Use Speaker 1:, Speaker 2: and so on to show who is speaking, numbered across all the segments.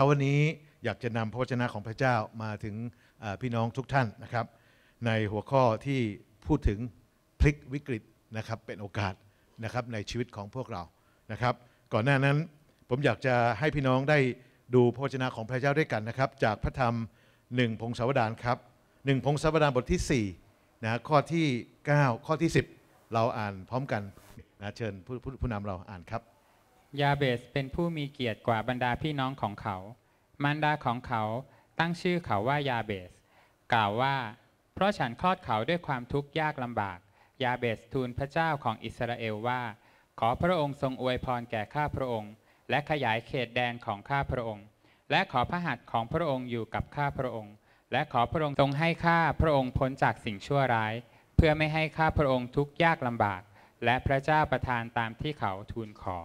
Speaker 1: ช้าวันนี้อยากจะนำพระวจนะของพระเจ้ามาถึงพี่น้องทุกท่านนะครับ ในหัวข้อที่พูดถึงพลิกวิกฤตนะครับ เป็นโอกาสนะครับในชีวิตของพวกเรานะครับ ก่อนหน้านั้นผมอยากจะให้พี่น้องได้ดูพระวจนะของพระเจ้าด้วยกันนะครับ จากพระธรรมหนึ่งพงศาวดารครับหนึ่งพงศาวดารบทที่4นะข้อที่ 9 ข้อที่ 10 เราอ่านพร้อมกันนะเชิญผู้ผู้นำเราอ่านครับยาเบสเป็นผู้มีเกียรติกว่าบรรดาพี่น้องของเขามารดาของเขาตั้งชื่อเขาว่ายาเบส กล่าวว่า เพราะฉันคลอดเขาด้วยความทุกข์ยากลำบาก ยาเบสทูลพระเจ้าของอิสราเอลว่า ขอพระองค์ทรงอวยพรแก่ข้าพระองค์ และขยายเขตแดนของข้าพระองค์ และขอพระหัตถ์ของพระองค์อยู่กับข้าพระองค์ และขอพระองค์ทรงให้ข้าพระองค์พ้นจากสิ่งชั่วร้าย เพื่อไม่ให้ข้าพระองค์ทุกข์ยากลำบาก และพระเจ้าประทานตามที่เขาทูลขอ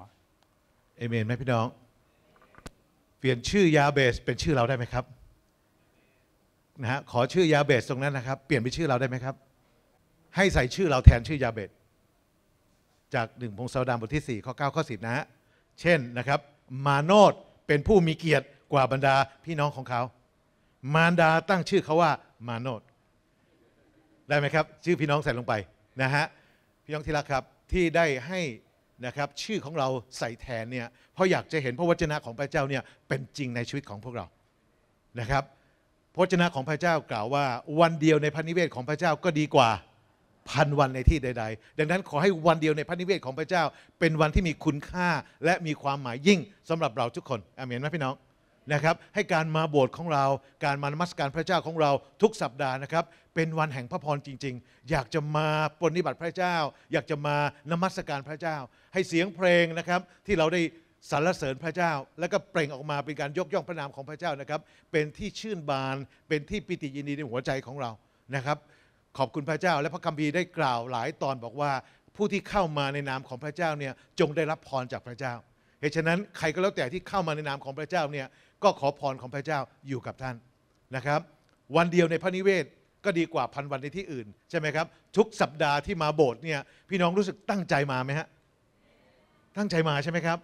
Speaker 1: เอเมนไหมพี่น้อง เปลี่ยนชื่อยาเบสเป็นชื่อเราได้ไหมครับ นะฮะ ขอชื่อยาเบสตรงนั้นนะครับ เปลี่ยนเป็นชื่อเราได้ไหมครับ ให้ใส่ชื่อเราแทนชื่อยาเบสจากหนึ่งพงศาวดารบทที่ 4ข้อ9ข้อ10นะฮะเช่นนะครับ มาโนดเป็นผู้มีเกียรติกว่าบรรดาพี่น้องของเขา มารดาตั้งชื่อเขาว่ามาโนดได้ไหมครับ ชื่อพี่น้องใส่ลงไปนะฮะ พี่น้องที่รักครับที่ได้ให้นะครับ ชื่อของเราใส่แทน เนี่ยเพราะอยากจะเห็นพระวจนะของพระเจ้าเนี่ยเป็นจริงในชีวิตของพวกเรานะครับพระวจนะของพระเจ้ากล่าวว่า วันเดียวในพระนิเวศของพระเจ้าก็ดีกว่าพันวันในที่ใดๆ ดังนั้นขอให้วันเดียวในพระนิเวศของพระเจ้า เป็นวันที่มีคุณค่าและมีความหมายยิ่งสำหรับเราทุกคนอเมนไหมพี่น้องนะครับให้การมาโบสถ์ของเราการมานมัสการพระเจ้าของเราทุกสัปดาห์นะครับ เป็นวันแห่งพระพรจริง ๆ อยากจะมาปฏิบัติพระเจ้า อยากจะมานมัสการพระเจ้า ให้เสียงเพลงนะครับที่เราได้ สรรเสริญพระเจ้า แล้วก็เปล่งออกมาเป็นการยกย่องพระนามของพระเจ้านะครับ เป็นที่ชื่นบานเป็นที่ปิติยินดีในหัวใจของเรานะครับ ขอบคุณพระเจ้าและพระคัมภีร์ได้กล่าวหลายตอนบอกว่า ผู้ที่เข้ามาในนามของพระเจ้าเนี่ยจงได้รับพรจากพระเจ้าเหตุฉะนั้นใครก็แล้วแต่ที่เข้ามาในนามของพระเจ้าเนี่ยก็ขอพรของพระเจ้าอยู่กับท่านนะครับ วันเดียวในพระนิเวศ ก็ดีกว่าพันวันในที่อื่น ใช่ไหมครับ ทุกสัปดาห์ที่มาโบสถ์เนี่ยพี่น้องรู้สึกตั้งใจมาไหมฮะตั้งใจมาใช่ไหมครับ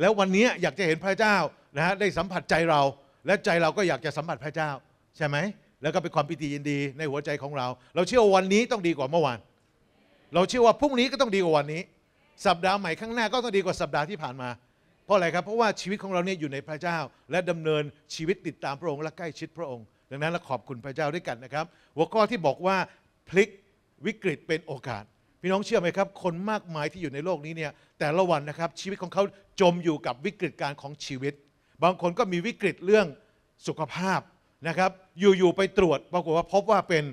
Speaker 1: แล้ววันนี้อยากจะเห็นพระเจ้านะฮะได้สัมผัสใจเราและใจเราก็อยากจะสัมผัสพระเจ้า ใช่ไหม แล้วก็เป็นความปิติยินดีในหัวใจของเรา เราเชื่อวันนี้ต้องดีกว่าเมื่อวานเราเชื่อว่าพรุ่งนี้ก็ต้องดีกว่าวันนี้ สัปดาห์ใหม่ข้างหน้าก็ต้องดีกว่าสัปดาห์ที่ผ่านมาราะอะไรครับ เพราะว่าชีวิตของเราเนี่ยอยู่ในพระเจ้า และดำเนินชีวิตติดตามพระองค์และใกล้ชิดพระองค์ ดังนั้นเราขอบคุณพระเจ้าด้วยกันนะครับ หัวข้อที่บอกว่าพลิกวิกฤตเป็นโอกาส พี่น้องเชื่อไหมครับ คนมากมายที่อยู่ในโลกนี้เนี่ยแต่ละวันนะครับชีวิตของเขาจมอยู่กับวิกฤตการของชีวิต บางคนก็มีวิกฤตเรื่องสุขภาพนะครับ อยู่ๆไปตรวจปรากฏว่าพบว่าเป็น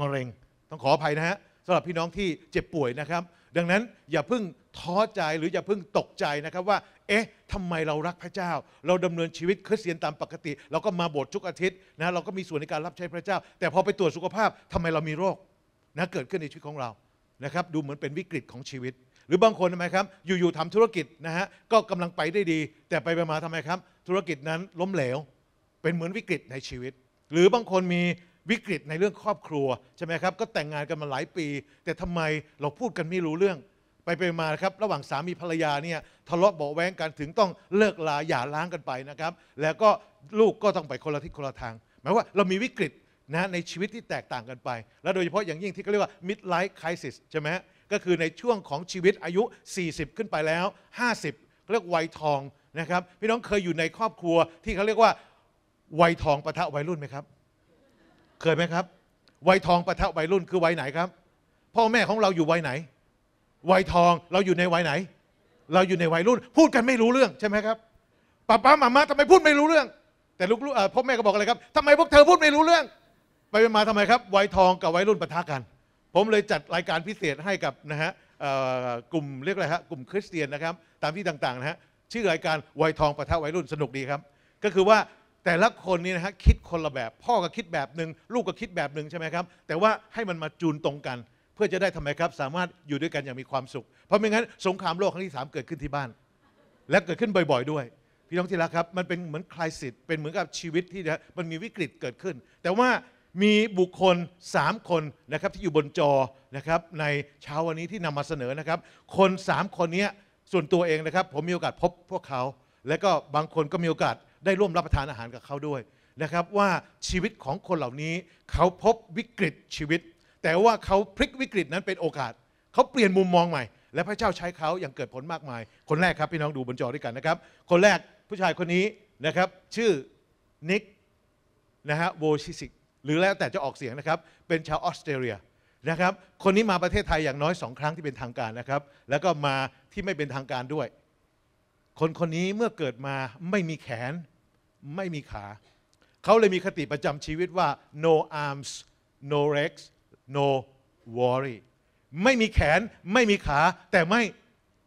Speaker 1: มะเร็ง ต้องขออภัยนะฮะสำหรับพี่น้องที่เจ็บป่วยนะครับ ดังนั้นอย่าเพิ่งท้อใจ หรืออย่าเพิ่งตกใจนะครับว่าเอ๊ะ ทำไมเรารักพระเจ้า เราดำเนินชีวิตคริสเตียนตามปกติเราก็มาโบสถ์ทุกอาทิตย์นะ เราก็มีส่วนในการรับใช้พระเจ้า แต่พอไปตรวจสุขภาพทำไมเรามีโรคนะ เกิดขึ้นในชีวิตของเรา นะครับ ดูเหมือนเป็นวิกฤตของชีวิต หรือบางคนทำไมครับ อยู่ๆทำธุรกิจนะฮะ ก็กำลังไปได้ดี แต่ไปไปมาทำไมครับ ธุรกิจนั้นล้มเหลว เป็นเหมือนวิกฤตในชีวิต หรือบางคนมีวิกฤตในเรื่องครอบครัวใช่ไหมครับ ก็แต่งงานกันมาหลายปี แต่ทำไมเราพูดกันไม่รู้เรื่องไป ไป มาครับ ระหว่างสามีภรรยา เนี่ย ทะเลาะเบาแว้ง กันถึงต้องเลิกลาหย่าล้างกันไปนะครับ แล้วก็ลูกก็ต้องไปคน ละทิศคน ละ ทาง หมายว่าเรามีวิกฤตนะ ในชีวิตที่แตกต่างกันไป และโดยเฉพาะอย่างยิ่งที่เขาเรียกว่า midlife crisis ใช่ไหมก็คือในช่วงของชีวิตอายุ 40 ขึ้นไปแล้ว 50เรียกวัยทองนะครับ พี่น้องเคยอยู่ในครอบครัวที่เขาเรียกว่าวัยทองปะทะวัยรุ่นไหมครับ เคยไหมครับวัยทองปะทะวัยรุ่นคือวัยไหนครับพ่อแม่ของเราอยู่วัยไหนวัยทองเราอยู่ในวัยไหน เราอยู่ในวัยรุ่นพูดกันไม่รู้เรื่องใช่ไหมครับป้าป้ามาม่าทำไมพูดไม่รู้เรื่องแต่ลูกพ่อแม่ก็บอกอะไรครับทำไมพวกเธอพูดไม่รู้เรื่องไปปมาทำไมครับวัยทองกับวัยรุ่นปะทะกัน ผมเลยจัดรายการพิเศษให้กับนะฮะกลุ่มเรียกอะไรฮะกลุ่มคริสเตียนนะครับตามที่ต่างๆนะฮะชื่อรายการวัยทองปะทะวัยรุ่นสนุกดีครับ ก็คือว่าแต่ละคนนี่นะฮะคิดคนละแบบพ่อก็คิดแบบหนึ่งลูกก็คิดแบบหนึ่งใช่ไหมครับแต่ว่าให้มันมาจูนตรงกันพื่อจะได้ทำไมครับ สามารถอยู่ด้วยกันอย่างมีความสุข เพราะไม่งั้น สงครามโลกครั้งที่ 3 เกิดขึ้นที่บ้าน และเกิดขึ้นบ่อย ๆด้วย พี่น้องที่รักครับมันเป็นเหมือนคลายสิทธิ์เป็นเหมือนกับชีวิตที่มันมีวิกฤตเกิดขึ้น แต่ว่ามีบุคคล 3 คนนะครับ ที่อยู่บนจอนะครับ ในเช้าวันนี้ที่นำมาเสนอนะครับ คน 3 คนนี้ส่วนตัวเองนะครับ ผมมีโอกาสพบพวกเขา และก็บางคนก็มีโอกาส ได้ร่วมรับประทานอาหารกับเขาด้วยนะครับ ว่าชีวิตของคนเหล่านี้ เขาพบวิกฤตชีวิตแต่ว่าเขาพลิกวิกฤตนั้นเป็นโอกาสเขาเปลี่ยนมุมมองใหม่และพระเจ้าใช้เขาอย่างเกิดผลมากมาย คนแรกครับพี่น้องดูบนจอด้วยกันนะครับ คนแรกผู้ชายคนนี้นะครับชื่อนิกนะฮะโวชิสิกหรือแล้วแต่จะออกเสียงนะครับ เป็นชาวออสเตรเลียนะครับคนนี้มาประเทศไทยอย่างน้อยสองครั้งที่เป็นทางการนะครับ แล้วก็มาที่ไม่เป็นทางการด้วย คนคนนี้เมื่อเกิดมาไม่มีแขนไม่มีขาเขาเลยมีคติประจำชีวิตว่า no arms no legs no worry ไม่มีแขนไม่มีขา แต่ไม่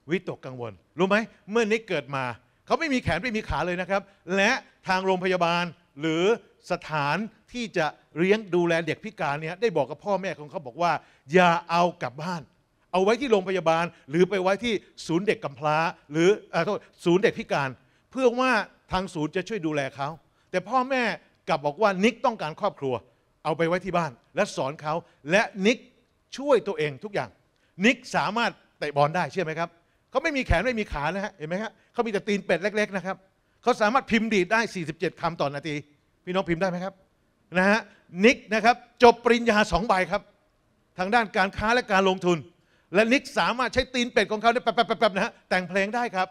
Speaker 1: วิตกกังวลรู้ไหมเมื่อนิกเกิดมา เขาไม่มีแขนไม่มีขาเลยนะครับ และทางโรงพยาบาลหรือสถานที่จะเลี้ยงดูแล เด็กพิการเนี่ยได้บอกกับพ่อแม่ของเขาบอกว่า อย่าเอากลับบ้าน เอาไว้ที่โรงพยาบาล หรือไปไว้ที่ศูนย์เด็กกำพร้า หรืออโทษศูนย์เด็กพิการเพื่อว่าทางศูนย์จะช่วยดูแลเขาแต่พ่อแม่กลับบอกว่านิกต้องการครอบครัวเอาไปไว้ที่บ้านและสอนเขาและนิกช่วยตัวเองทุกอย่างนิกสามารถเตะบอลได้เชื่อไหมครับเขาไม่มีแขนไม่มีขานะฮะเห็นไหมฮะเขามีแต่ตีนเป็ดเล็กๆนะครับเขาสามารถพิมพ์ดีดได้ 47 คำต่อนนาทีพี่น้องพิมพ์ได้ไหมครับนะฮะนิกนะครับจบปริญญาสองใบครับ ทางด้านการค้าและการลงทุน และนิกสามารถใช้ตีนเป็ดของเขาได้แป๊บๆนะฮะแต่งเพลงได้ครับ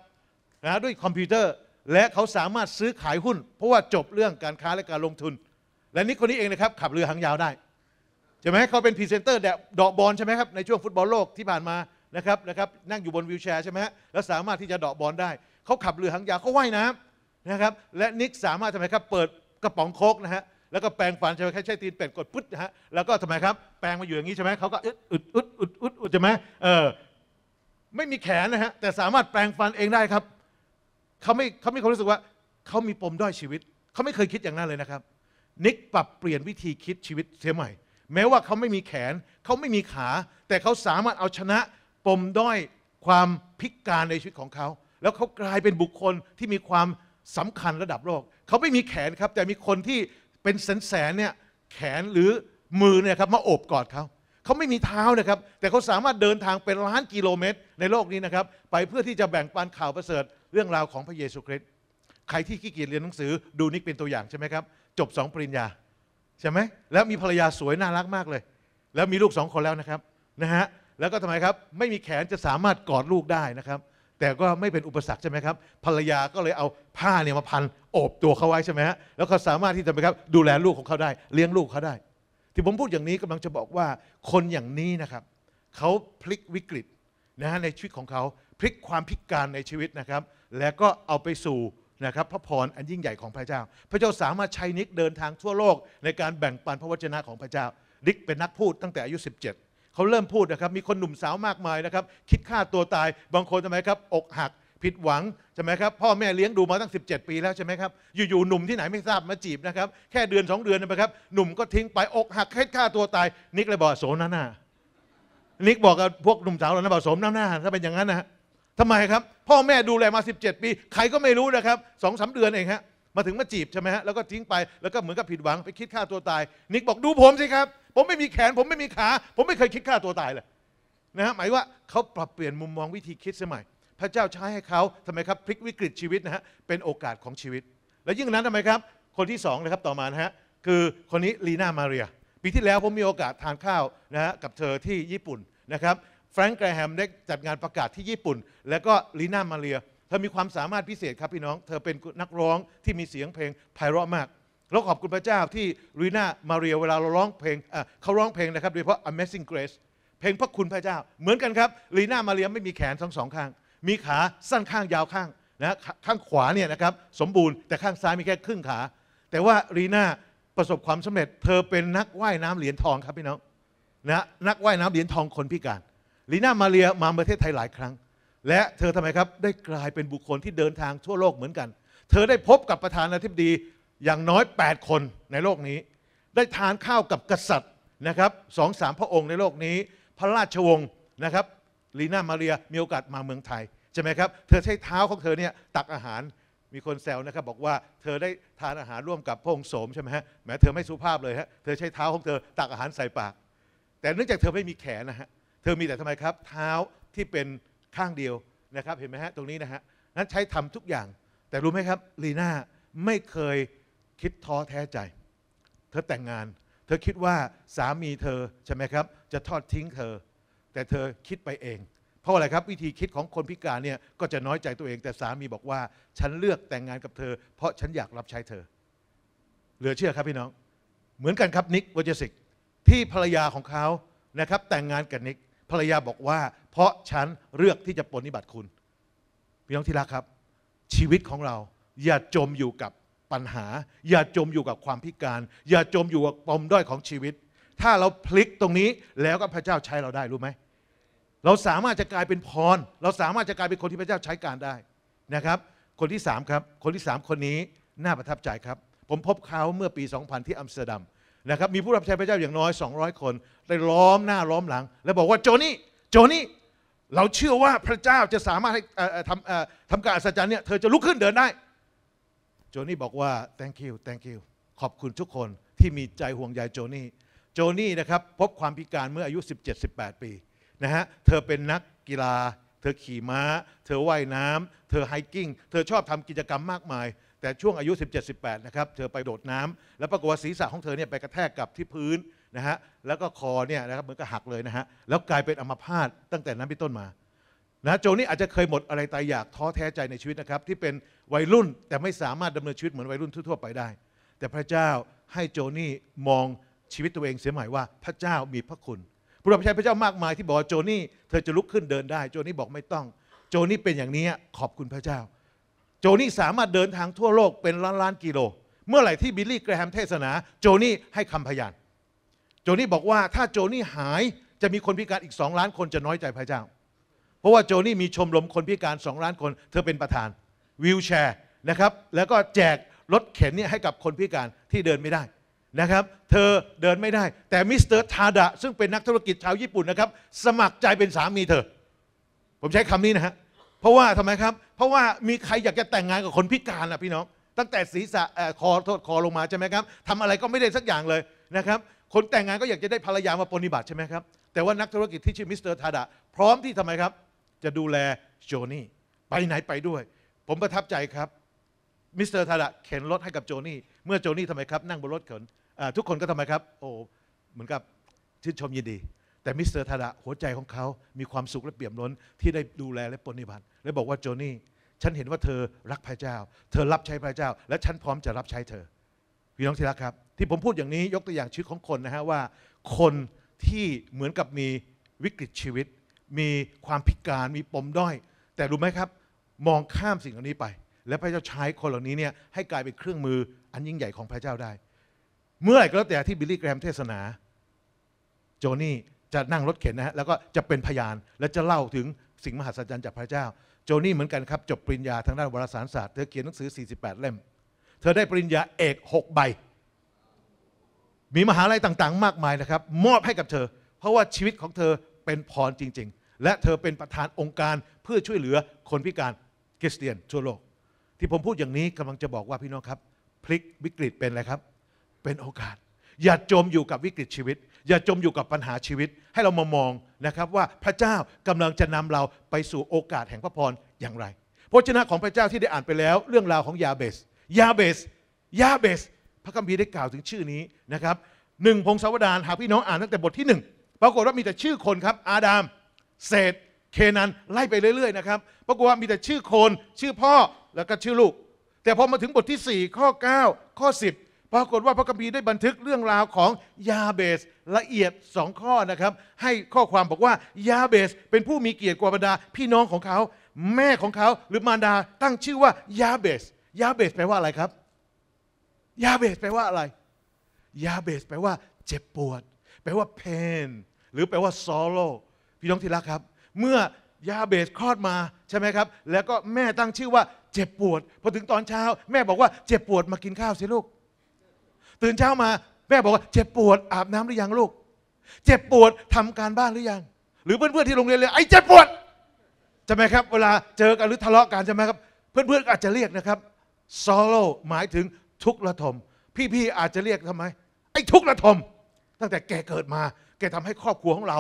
Speaker 1: นะด้วยคอมพิวเตอร์และเขาสามารถซื้อขายหุ้น เพราะว่าจบเรื่องการค้าและการลงทุนและนี่คนนี้เองนะครับ ขับเรือหางยาวได้ใช่ไหมเขาเป็นพรีเซนเตอร์ดอกบอลใช่ไหมครับในช่วงฟุตบอลโลกที่ผ่านมานะครับนะครับนั่งอยู่บนวิวแชร์ใช่ไหมฮะแล้วสามารถที่จะดอกบอลได้ เขาขับเรือหางยาวเขาว่ายน้ำนะครับ และนิกสามารถทำไมครับเปิดกระป๋องโคกนะฮะแล้วก็แปลงฟันใช่ไหมแค่ใช้ตีนเป็ดกดปุ๊บนะฮะแล้วก็ทำไมครับแปลงมาอยู่อย่างนี้ใช่ไหมเขาก็อึดอึดอึดอึดอึดใช่ไหมเออไม่มีแขนนะฮะแต่สามารถแปลงฟันเองได้ครับเขาไม่เขาไม่เขารู้สึกว่าเขามีปมด้อยชีวิตเขาไม่เคยคิดอย่างนั้นเลยนะครับนิกปรับเปลี่ยนวิธีคิดชีวิตเสียใหม่ แม้ว่าเขาไม่มีแขนเขาไม่มีขา แต่เขาสามารถเอาชนะปมด้อยความพิการในชีวิตของเขา แล้วเขากลายเป็นบุคคลที่มีความสำคัญระดับโลก เขาไม่มีแขนครับแต่มีคนที่เป็นแสนแสนเนี่ยแขนหรือมือเนี่ยครับมาโอบกอดเขา เขาไม่มีเท้านะครับแต่เขาสามารถเดินทางเป็นล้านกิโลเมตรในโลกนี้นะครับไปเพื่อที่จะแบ่งปันข่าวประเสริฐเรื่องราวของพระเยซูคริสต์ใครที่ขี้เกียจเรียนหนังสือดูนิกเป็นตัวอย่างใช่ไหมครับจบสองปริญญาใช่ไหมแล้วมีภรรยาสวยน่ารักมากเลย แล้วมีลูกสองคนแล้วนะครับนะฮะแล้วก็ทำไมครับไม่มีแขนจะสามารถกอดลูกได้นะครับ แต่ก็ไม่เป็นอุปสรรคใช่ไหมครับภรรยาก็เลยเอาผ้าเนี่ยมาพันโอบตัวเขาไว้ใช่ไหมฮะแล้วเขาสามารถที่จะไปครับดูแลลูกของเขาได้เลี้ยงลูกเขาได้ ที่ผมพูดอย่างนี้กำลังจะบอกว่าคนอย่างนี้นะครับเขาพลิกวิกฤตนะฮะในชีวิตของเขาพลิกความพิการในชีวิตนะครับ แล้วก็เอาไปสู่นะครับพระพรอันยิ่งใหญ่ของพระเจ้า พระเจ้าสามารถใช้นิกเดินทางทั่วโลก ในการแบ่งปันพระวจนะของพระเจ้านิกเป็นนักพูดตั้งแต่อายุ17 เขาเริ่มพูดนะครับมีคนหนุ่มสาวมากมายนะครับคิดฆ่าตัวตายบางคนทำไมครับ อกหักผิดหวังใช่ไหมครับพ่อแม่เลี้ยงดูมาตั้ง 17 ปีแล้วใช่ไหมครับอยู่ๆหนุ่มที่ไหนไม่ทราบมาจีบนะครับแค่เดือน 2 เดือนนะครับหนุ่มก็ทิ้งไปอกหักคิดฆ่าตัวตายนิกเลยบอกโสมน้าหน้านิกบอกกับพวกหนุ่มสาวเรล่านะ้บอกโสมน้าหน้าถ้าเป็นอย่างนั้นนะทำไมครับ พ่อแม่ดูแลมา 17ปีใครก็ไม่รู้นะครับสองสาเดือนเองฮะมาถึงมาจีบใช่ไหมฮะแล้วก็ทิ้งไปแล้วก็เหมือนกับผิดหวังไปคิดฆ่าตัวตายนิกบอกดูผมสิครับ ผมไม่มีแขน ผมไม่มีขาผมไม่เคยคิดฆ่าตัวตายเลยนะฮะหมายว่าเขาปรับเปลี่ยนมุมมองวิธีคิดสมัยพระเจ้าใช้ให้เขาทำไมครับ พลิกวิกฤตชีวิตนะฮะเป็นโอกาสของชีวิต และยิ่งนั้นทำไมครับ คนที่สองนะครับต่อมานะฮะคือคนนี้ลีน่ามาเรียปีที่แล้วผมมีโอกาสทานข้าวนะฮะกับเธอที่ญี่ปุ่นนะครับแฟรงก์แกรแฮมได้จัดงานประกาศที่ญี่ปุ่น แล้วก็ลีน่ามาเรียเธอมีความสามารถพิเศษครับพี่น้อง เธอเป็นนักร้องที่มีเสียงเพลงไพเราะมาก เราขอบคุณพระเจ้าที่ลีน่ามาเรียเวลาเราร้องเพลง เขาร้องเพลงนะครับโดยเฉพาะ Amazing Grace เพลงพระคุณพระเจ้า เหมือนกันครับลีน่ามาเรียไม่มีแขนทั้งสองข้าง มีขาสั้นข้างยาวข้างนะข้างขวาเนี่ยนะครับสมบูรณ์แต่ข้างซ้ายมีแค่ครึ่งขา แต่ว่าลีน่าประสบความสำเร็จ เธอเป็นนักว่ายน้ำเหรียญทองครับพี่น้องนะนักว่ายน้ำเหรียญทองคนพิการลีน่ามาเรียมาประเทศไทยหลายครั้ง และเธอทำไมครับ ได้กลายเป็นบุคคลที่เดินทางทั่วโลกเหมือนกัน เธอได้พบกับประธานาธิบดี อย่างน้อย 8 คนในโลกนี้ ได้ทานข้าวกับกษัตริย์นะครับสองสามพระองค์ในโลกนี้ พระราชวงศ์นะครับ ลีน่ามาเรียมีโอกาสมาเมืองไทยใช่ไหมครับเธอใช้เท้าของเธอเนี่ยตักอาหารมีคนแซวนะครับ บอกว่าเธอได้ทานอาหารร่วมกับพระองค์โสมใช่ไหมฮะแม้เธอไม่สุภาพเลยฮะเธอใช้เท้าของเธอตักอาหารใส่ปาก แต่เนื่องจากเธอไม่มีแขนนะฮะเธอมีแต่ทำไมครับ เท้าที่เป็นข้างเดียวนะครับเห็นไหมฮะตรงนี้นะฮะนั้นใช้ทำทุกอย่าง แต่รู้ไหมครับลีน่าไม่เคยคิดท้อแท้ใจ เธอแต่งงาน เธอคิดว่าสามีเธอใช่ไหมครับ จะทอดทิ้งเธอ แต่เธอคิดไปเอง เพราะอะไรครับวิธีคิดของคนพิการเนี่ยก็จะน้อยใจตัวเอง แต่สามีบอกว่า ฉันเลือกแต่งงานกับเธอ เพราะฉันอยากรับใช้เธอ เหลือเชื่อครับพี่น้อง เหมือนกันครับนิกวจสิกที่ภรรยาของเขานะครับแต่งงานกับนิกภรรยาบอกว่าเพราะฉันเลือกที่จะปฏิบัติคุณ พี่น้องที่รักครับ ชีวิตของเรา อย่าจมอยู่กับปัญหา อย่าจมอยู่กับความพิการ อย่าจมอยู่กับปมด้อยของชีวิต ถ้าเราพลิกตรงนี้แล้วก็พระเจ้าใช้เราได้รู้ไหมเราสามารถจะกลายเป็นพรเราสามารถจะกลายเป็นคนที่พระเจ้าใช้การได้นะครับ คนที่สามครับ คนที่สามคนนี้น่าประทับใจครับ ผมพบเขาเมื่อปี2000ที่อัมสเตอร์ดัมนะครับมีผู้รับใช้พระเจ้าอย่างน้อย 200 คน ได้ล้อมหน้าล้อมหลัง แล้วบอกว่า โจนี่ โจนี่ เราเชื่อว่าพระเจ้าจะสามารถให้ทำทำการอัศจรรย์เนี่ยเธอจะลุกขึ้นเดินได้ โจนี่บอกว่า thank you thank you ขอบคุณทุกคนที่มีใจห่วงใยโจนี่ โจนี่นะครับพบความพิการเมื่ออายุ 17-18 ปีนะฮะเธอเป็นนักกีฬา เธอขี่ม้า เธอว่ายน้ำเธอไฮกิ้ง เธอชอบทำกิจกรรมมากมายแต่ช่วงอายุ 17-18นะครับเธอไปโดดน้ำ แล้วปรากฏว่าศีรษะของเธอเนี่ยไปกระแทกกับที่พื้นนะฮะแล้วก็คอเนี่ยนะครับเหมือนกับหักเลยนะฮะ แล้วกลายเป็นอัมพาตตั้งแต่นั้นเป็นต้นมานะโจนี่อาจจะเคยหมดอะไรตายอยากท้อ แท้ใจในชีวิตนะครับ ที่เป็นวัยรุ่นแต่ไม่สามารถดำเนินชีวิตเหมือนวัยรุ่นทั่วๆ ไปได้ แต่พระเจ้าให้โจนี่มองชีวิตตัวเองเสียใหม่ว่า พระเจ้ามีพระคุณผู้รับใช้พระเจ้ามากมายที่บอกโจนี่เธอจะลุกขึ้นเดินได้ โจนี่บอกไม่ต้อง โจนี่เป็นอย่างนี้ขอบคุณพระเจ้าโจนี่สามารถเดินทางทั่วโลกเป็นล้านล้านกิโล เมื่อไหร่ที่บิลลี่แกรแฮมเทศนาโจนี่ให้คำพยานโจนี่บอกว่าถ้าโจนี่หายจะมีคนพิการอีกสองล้านคนจะน้อยใจพระเจ้า เพราะว่าโจนี่มีชมรมคนพิการสองล้านคน เธอเป็นประธานวิวแชร์นะครับ แล้วก็แจกรถเข็นเนี่ยให้กับคนพิการที่เดินไม่ได้นะครับ เธอเดินไม่ได้แต่มิสเตอร์ทาดะซึ่งเป็นนักธุรกิจชาวญี่ปุ่นนะครับ สมัครใจเป็นสามีเธอ ผมใช้คำนี้นะฮะเพราะว่าทำไมครับ เพราะว่ามีใครอยากจะแต่งงานกับคนพิการล่ะพี่น้อง ตั้งแต่ศีรษะคอโทษคอลงมาใช่ไหมครับทำอะไรก็ไม่ได้สักอย่างเลยนะครับ คนแต่งงานก็อยากจะได้ภรรยามาปฏิบัติใช่ไหมครับ แต่ว่านักธุรกิจที่ชื่อมิสเตอร์ทาดะพร้อมที่ทำไมครับ จะดูแลโจนี่ ไปไหนไปด้วย ผมประทับใจครับ มิสเตอร์ทาดะเข็นรถให้กับโจนี่ เมื่อโจนี่ทำไมครับนั่งบนรถเข็นทุกคนก็ทำไมครับ โอ้ เหมือนกับชื่นชมยินดีแต่มิสเตอร์ธาดะหัวใจของเขา มีความสุขและเปี่ยมล้นที่ได้ดูแลและปฏิบัติและบอกว่าโจนี่ ฉันเห็นว่าเธอรักพระเจ้า เธอรับใช้พระเจ้า และฉันพร้อมจะรับใช้เธอ พี่น้องที่รักครับ ที่ผมพูดอย่างนี้ยกตัวอย่างชีวิตของคนนะฮะ ว่าคนที่เหมือนกับมีวิกฤตชีวิต มีความพิการมีปมด้อย แต่รู้ไหมครับมองข้ามสิ่งเหล่านี้ไป และพระเจ้าใช้คนเหล่านี้เนี่ยให้กลายเป็นเครื่องมือ อันยิ่งใหญ่ของพระเจ้าได้ เมื่อไหร่ก็แล้วแต่ที่บิลลี่แกรมเทศนา โจนี่จะนั่งรถเข็นนะฮะแล้วก็จะเป็นพยาน และจะเล่าถึงสิ่งมหัศจรรย์จากพระเจ้า โจนี่เหมือนกันครับจบปริญญาทางด้านวารสารศาสตร์ เธอเขียนหนังสือ 48 เล่ม เธอได้ปริญญาเอก 6 ใบ มีมหาลัยต่างๆ มากมายนะครับ มอบให้กับเธอ เพราะว่าชีวิตของเธอเป็นพรจริงๆ และเธอเป็นประธานองค์การเพื่อช่วยเหลือคนพิการคริสเตียนทั่วโลก ที่ผมพูดอย่างนี้กำลังจะบอกว่าพี่น้องครับพลิกวิกฤตเป็นอะไรครับ เป็นโอกาส อย่าจมอยู่กับวิกฤตชีวิตอย่าจมอยู่กับปัญหาชีวิตให้เรามามองนะครับว่าพระเจ้ากำลังจะนำเราไปสู่โอกาสแห่งพระพรอย่างไรพระชนะของพระเจ้าที่ได้อ่านไปแล้ว เรื่องราวของยาเบส ยาเบส ยาเบส พระคัมภีร์ได้กล่าวถึงชื่อนี้นะครับหนึ่งพงศาวดารหากพี่น้องอ่านตั้งแต่บทที่หนึ่งปรากฏว่ามีแต่ชื่อคนครับอาดาม เศษ เคนันไล่ไปเรื่อยๆนะครับปรากฏว่ามีแต่ชื่อคนชื่อพ่อแล้วก็ชื่อลูกแต่พอมาถึงบทที่ 4 ข้อ 9 ข้อ10ปรากฏว่าพระคัมภีร์ได้บันทึกเรื่องราวของยาเบสละเอียดสองข้อนะครับ ให้ข้อความบอกว่า ยาเบส เป็นผู้มีเกียรติกว่าบรรดาพี่น้องของเขา แม่ของเขาหรือมารดาตั้งชื่อว่ายาเบส ยาเบสแปลว่าอะไรครับ ยาเบสแปลว่าอะไร ยาเบสแปลว่าเจ็บปวดแปลว่าเพนหรือแปลว่าซอโล พี่น้องที่รักครับ เมื่อยาเบสคลอดมาใช่ไหมครับ แล้วก็แม่ตั้งชื่อว่าเจ็บปวดพอถึงตอนเช้า แม่บอกว่าเจ็บปวด มากินข้าวสิลูกตื่นเช้ามาแม่บอกว่า เจ็บปวดอาบน้ำหรือยังลูก เจ็บปวดทำการบ้านหรือยัง หรือเพื่อนๆที่โรงเรียนเลยไอ้เจ็บปวดใช่ไหมครับ เวลาเจอกันหรือทะเลาะกันใช่ไหมครับ เพื่อนๆอาจจะเรียกนะครับ sorrow หมายถึงทุกข์ระทมพี่ๆอาจจะเรียกทำไมไอ้ทุกข์ระทม ตั้งแต่แกเกิดมา แกทำให้ครอบครัวของเรา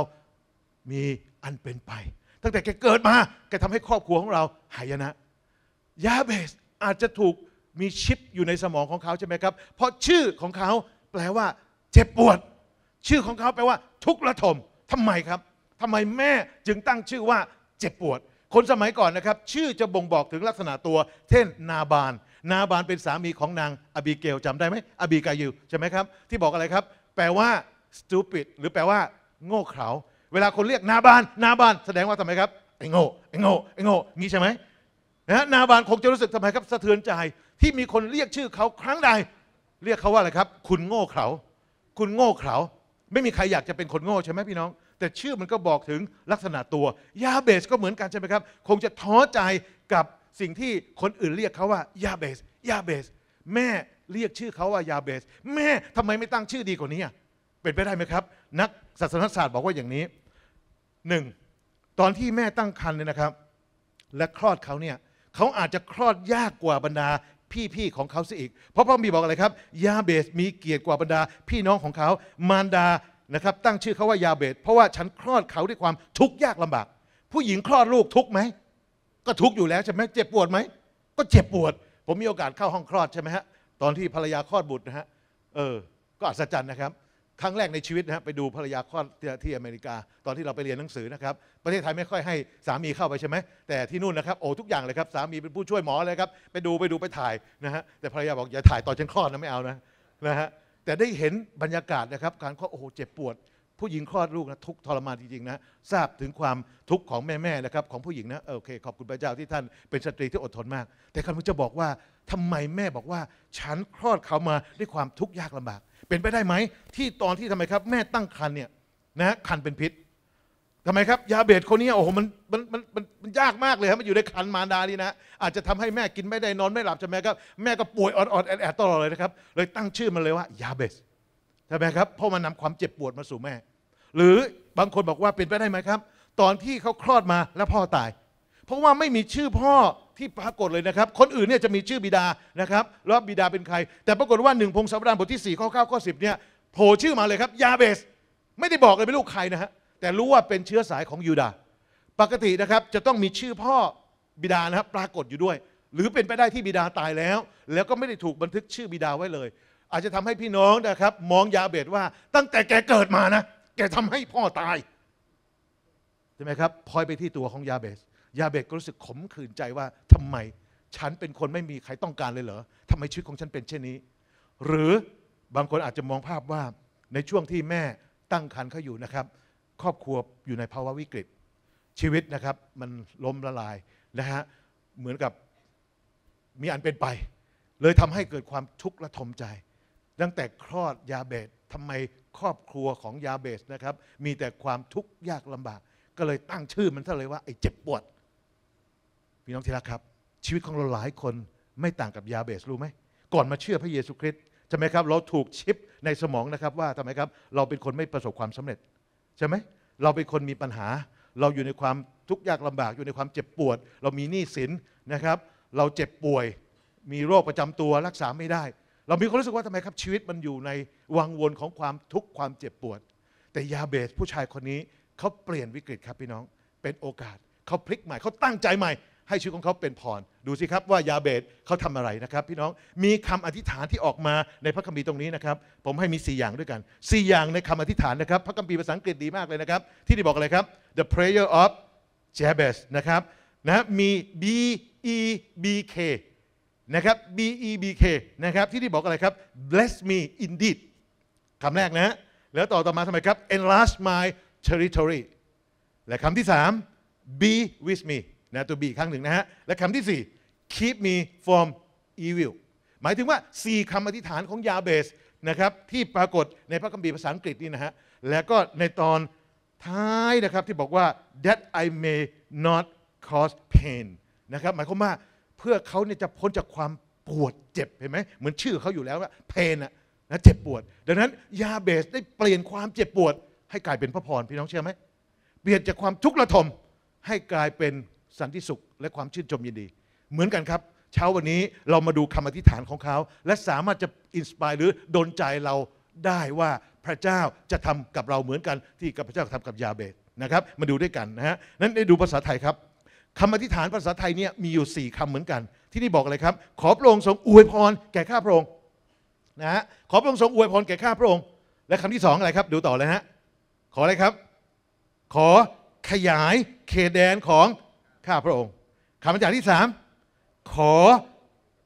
Speaker 1: มีอันเป็นไป ตั้งแต่แกเกิดมาแกทำให้ครอบครัวของเราหายนะยาเบสอาจจะถูกมีชิปอยู่ในสมองของเขาใช่ไหมครับเพราะชื่อของเขาแปลว่าเจ็บปวด ชื่อของเขาแปลว่า ทุกข์ระทมทำไมครับ ทำไมแม่จึงตั้งชื่อว่าเจ็บปวด คนสมัยก่อนนะครับ ชื่อจะบ่งบอกถึงลักษณะตัวเช่นนาบาน นาบานเป็นสามีของนางอบีเกลจำได้ไหมอบีกายูใช่ไหมครับ ที่บอกอะไรครับ แปลว่า stupid หรือแปลว่า โง่เขลาเวลาคนเรียกนาบาน นาบาน แสดงว่าทำไมครับไอ้โง่ไอ้โง่ไอ้โง่งี้ใช่ไหมนะนาบานคงจะรู้สึกทำไมครับ สะเทือนใจที่มีคนเรียกชื่อเขาครั้งใด เรียกเขาว่าอะไรครับ คุณโง่เขา คุณโง่เขา ไม่มีใครอยากจะเป็นคนโง่ใช่ไหมพี่น้อง แต่ชื่อมันก็บอกถึงลักษณะตัว ยาเบสก็เหมือนกันใช่ไหมครับ คงจะท้อใจกับสิ่งที่คนอื่นเรียกเขาว่ายาเบส ยาเบส แม่เรียกชื่อเขาว่ายาเบส แม่ทำไมไม่ตั้งชื่อดีกว่านี้เป็นไปได้ไหมครับ นักศาสนศาสตร์บอกว่าอย่างนี้หนึ่งตอนที่แม่ตั้งครรภ์เนี่ยนะครับ และคลอดเขาเนี่ยเขาอาจจะคลอดยากกว่าบรรดาพี่ๆ ของเขาซะอีก เพราะพระมีบอกอะไรครับ ยาเบสมีเกียรติกว่าบรรดาพี่น้องของเขา มารดา นะครับ ตั้งชื่อเขาว่ายาเบสเพราะว่าฉันคลอดเขาด้วยความทุกข์ยากลำบาก ผู้หญิงคลอดลูกทุกไหม ก็ทุกอยู่แล้วใช่ไหม เจ็บปวดไหม ก็เจ็บปวด ผมมีโอกาสเข้าห้องคลอดใช่ไหมฮะ ตอนที่ภรรยาคลอดบุตรนะฮะ เออ ก็อัศจรรย์นะครับครั้งแรก ในชีวิตนะไปดูภรรยาคลอดที่อเมริกา ตอนที่เราไปเรียนหนังสือนะครับประเทศไทยไม่ค่อยให้สามีเข้าไปใช่ไหมแต่ที่นู่นนะครับโอ้ทุกอย่างเลยครับสามีเป็นผู้ช่วยหมอเลยครับไปดูไปดูไปถ่ายนะฮะแต่ภรรยาบอกอย่าถ่ายตอนฉันคลอดนะไม่เอานะนะฮะแต่ได้เห็นบรรยากาศนะครับการคลอดโอ้เจ็บปวด ผู้หญิงคลอดลูกนะทุกทรมานจริงๆนะทราบถึงความทุกข์ของแม่ๆนะครับของผู้หญิงนะโอเคขอบคุณพระเจ้าที่ท่านเป็นสตรีที่อดทนมาก แต่คำพูดจะบอกว่าทำไมแม่บอกว่าฉันคลอดเขามาด้วยความทุกข์ยากลำบากเป็นไปได้ไหม ที่ตอนที่ทำไมครับแม่ตั้งครรภ์เนี่ยนะคันเป็นพิษ ทำไมครับยาเบสคนนี้โอ้โหมันมันมันมันมันยากมากเลยครับมันอยู่ในคันมารดานี่นะอาจจะทำให้แม่กินไม่ได้นอนไม่หลับใช่ไหมครับแม่ก็ป่วยอ่อนแอดตลอดเลยนะครับเลยตั้งชื่อมันเลยว่ายาเบสใช่ไหมครับ เพราะมันนำความเจ็บปวดมาสู่แม่ หรือบางคนบอกว่าเป็นไปได้ไหมครับ ตอนที่เขาคลอดมาแล้วพ่อตายเพราะว่าไม่มีชื่อพ่อที่ปรากฏเลยนะครับ คนอื่นเนี่ยจะมีชื่อบิดานะครับ แล้วบิดาเป็นใคร แต่ปรากฏว่าหนึ่งพงศาวดารบทที่4ข้อ9ข้อ10เนี่ยโผล่ชื่อมาเลยครับ ยาเบส ไม่ได้บอกเลยเป็นลูกใครนะฮะแต่รู้ว่าเป็นเชื้อสายของยูดาปกตินะครับจะต้องมีชื่อพ่อบิดานะครับปรากฏอยู่ด้วย หรือเป็นไปได้ที่บิดาตายแล้ว แล้วก็ไม่ได้ถูกบันทึกชื่อบิดาไว้เลย อาจจะทำให้พี่น้องนะครับมองยาเบสว่า ตั้งแต่แกเกิดมานะแกทำให้พ่อตายใช่ไหมครับพลอยไปที่ตัวของยาเบสยาเบกก็รู้สึกขมขื่นใจว่าทำไมฉันเป็นคนไม่มีใครต้องการเลยเหรอทำไมชีวิตของฉันเป็นเช่นนี้ หรือบางคนอาจจะมองภาพว่าในช่วงที่แม่ตั้งครรภ์เขาอยู่นะครับ ครอบครัวอยู่ในภาวะวิกฤต ชีวิตนะครับมันล้มละลายนะฮะเหมือนกับมีอันเป็นไป เลยทำให้เกิดความทุกข์ระทมใจ ตั้งแต่คลอดยาเบสทำไมครอบครัวของยาเบสนะครับ มีแต่ความทุกข์ยากลำบาก ก็เลยตั้งชื่อมันซะเลยว่าไอ้เจ็บปวดพี่น้องที่รักครับ ชีวิตของเราหลายคนไม่ต่างกับยาเบสรู้ไหม ก่อนมาเชื่อพระเยซูคริสต์ใช่ไหมครับ เราถูกชิปในสมองนะครับว่าทำไมครับ เราเป็นคนไม่ประสบความสำเร็จใช่ไหมเราเป็นคนมีปัญหาเราอยู่ในความทุกข์ยากลำบากอยู่ในความเจ็บปวด เรามีหนี้สินนะครับ เราเจ็บป่วย มีโรคประจำตัวรักษาไม่ได้ เรามีความรู้สึกว่าทำไมครับ ชีวิตมันอยู่ในวังวนของความทุกข์ความเจ็บปวด แต่ยาเบสผู้ชายคนนี้เขาเปลี่ยนวิกฤตครับพี่น้อง เป็นโอกาสเขาพลิกใหม่เขาตั้งใจใหม่ให้ชีวิตของเขาเป็นพรดูสิครับ ว่ายาเบตเขาทำอะไรนะครับ พี่น้อง มีคำอธิษฐานที่ออกมาในพระคัมภีร์ตรงนี้นะครับ ผมให้มี 4 อย่างด้วยกัน 4 อย่างในคำอธิษฐานนะครับพระคัมภีร์ภาษาอังกฤษดีมากเลยนะครับ ที่ได้บอกอะไรครับ the prayer of Jabez นะครับนะมี B E B K นะครับ B E B K นะครับ ที่ได้บอกอะไรครับ bless me indeed คำแรกนะแล้วต่อต่อมาทำไมครับ enlarge my territory และคำที่ 3 be with me นะตัวบีครั้งหนึ่งนะฮะ และคำที่ 4 keep me from evil หมายถึงว่า 4 คำอธิษฐานของยาเบสนะครับ ที่ปรากฏในพระคัมภีร์ภาษาอังกฤษนี่นะฮะ แล้วก็ในตอนท้ายนะครับที่บอกว่า that I may not cause pain นะครับ หมายความว่าเพื่อเขาเนี่ยจะพ้นจากความปวดเจ็บ เห็นไหมเหมือนชื่อเขาอยู่แล้วว่า pain อะนะเจ็บปวด ดังนั้นยาเบสได้เปลี่ยนความเจ็บปวด ให้กลายเป็นพระพรพี่น้องเชื่อไหม เปลี่ยนจากความทุกข์ระทมให้กลายเป็นสันติสุขและความชื่นชมยินดี เหมือนกันครับ เช้าวันนี้เรามาดูคำอธิษฐานของเขา และสามารถจะอินสปายหรือดนใจเราได้ว่าพระเจ้าจะทำกับเราเหมือนกันที่กับพระเจ้าทำกับยาเบตนะครับ มาดูด้วยกันนะฮะนั้นได้ดูภาษาไทยครับคำอธิษฐานภาษาไทยเนี่ยมีอยู่ 4 คำเหมือนกัน ที่นี่บอกอะไรครับ ขอพระองค์ทรงอวยพรแก่ข้าพระองค์นะฮะขอพระองค์ทรงอวยพรแก่ข้าพระองค์และคำที่ 2 อะไรครับดูต่อเลยฮะขออะไรครับ ขอขยายเขตแดนของข้าพระองค์คำบัญญัติที่สามขอ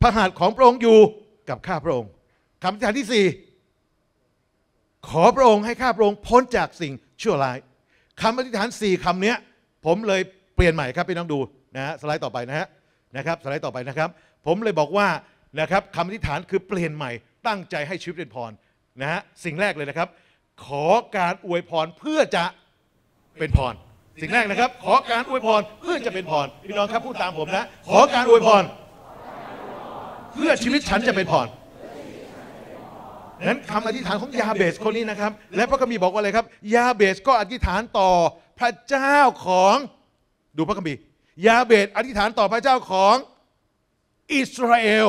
Speaker 1: พระหัตถ์ของพระองค์อยู่กับข้าพระองค์คำบัญญัติที่สี่ขอพระองค์ให้ข้าพระองค์พ้นจากสิ่งชั่วร้ายคำอธิษฐานสี่คำนี้ผมเลยเปลี่ยนใหม่ครับพี่น้องดูนะฮะสไลด์ต่อไปนะฮะนะครับสไลด์ต่อไปนะครับ ผมเลยบอกว่านะครับคำอธิษฐานคือเปลี่ยนใหม่ ตั้งใจให้ชีวิตเป็นพรนะฮะสิ่งแรกเลยนะครับ ขอการอวยพรเพื่อจะเป็นพรสิ่งแรกนะครับขอการอวยพรเพื่อจะเป็นพรพี่น้องครับพูดตามผมนะขอการอวยพรเพื่อชีวิตฉันจะเป็นพรนั้นคำอธิษฐานของยาเบสคนนี้นะครับ และพระคัมภีร์บอกว่าอะไรครับยาเบสก็อธิษฐานต่อพระเจ้าของดูพระคัมภีร์ยาเบสอธิษฐานต่อพระเจ้าของอิสราเอล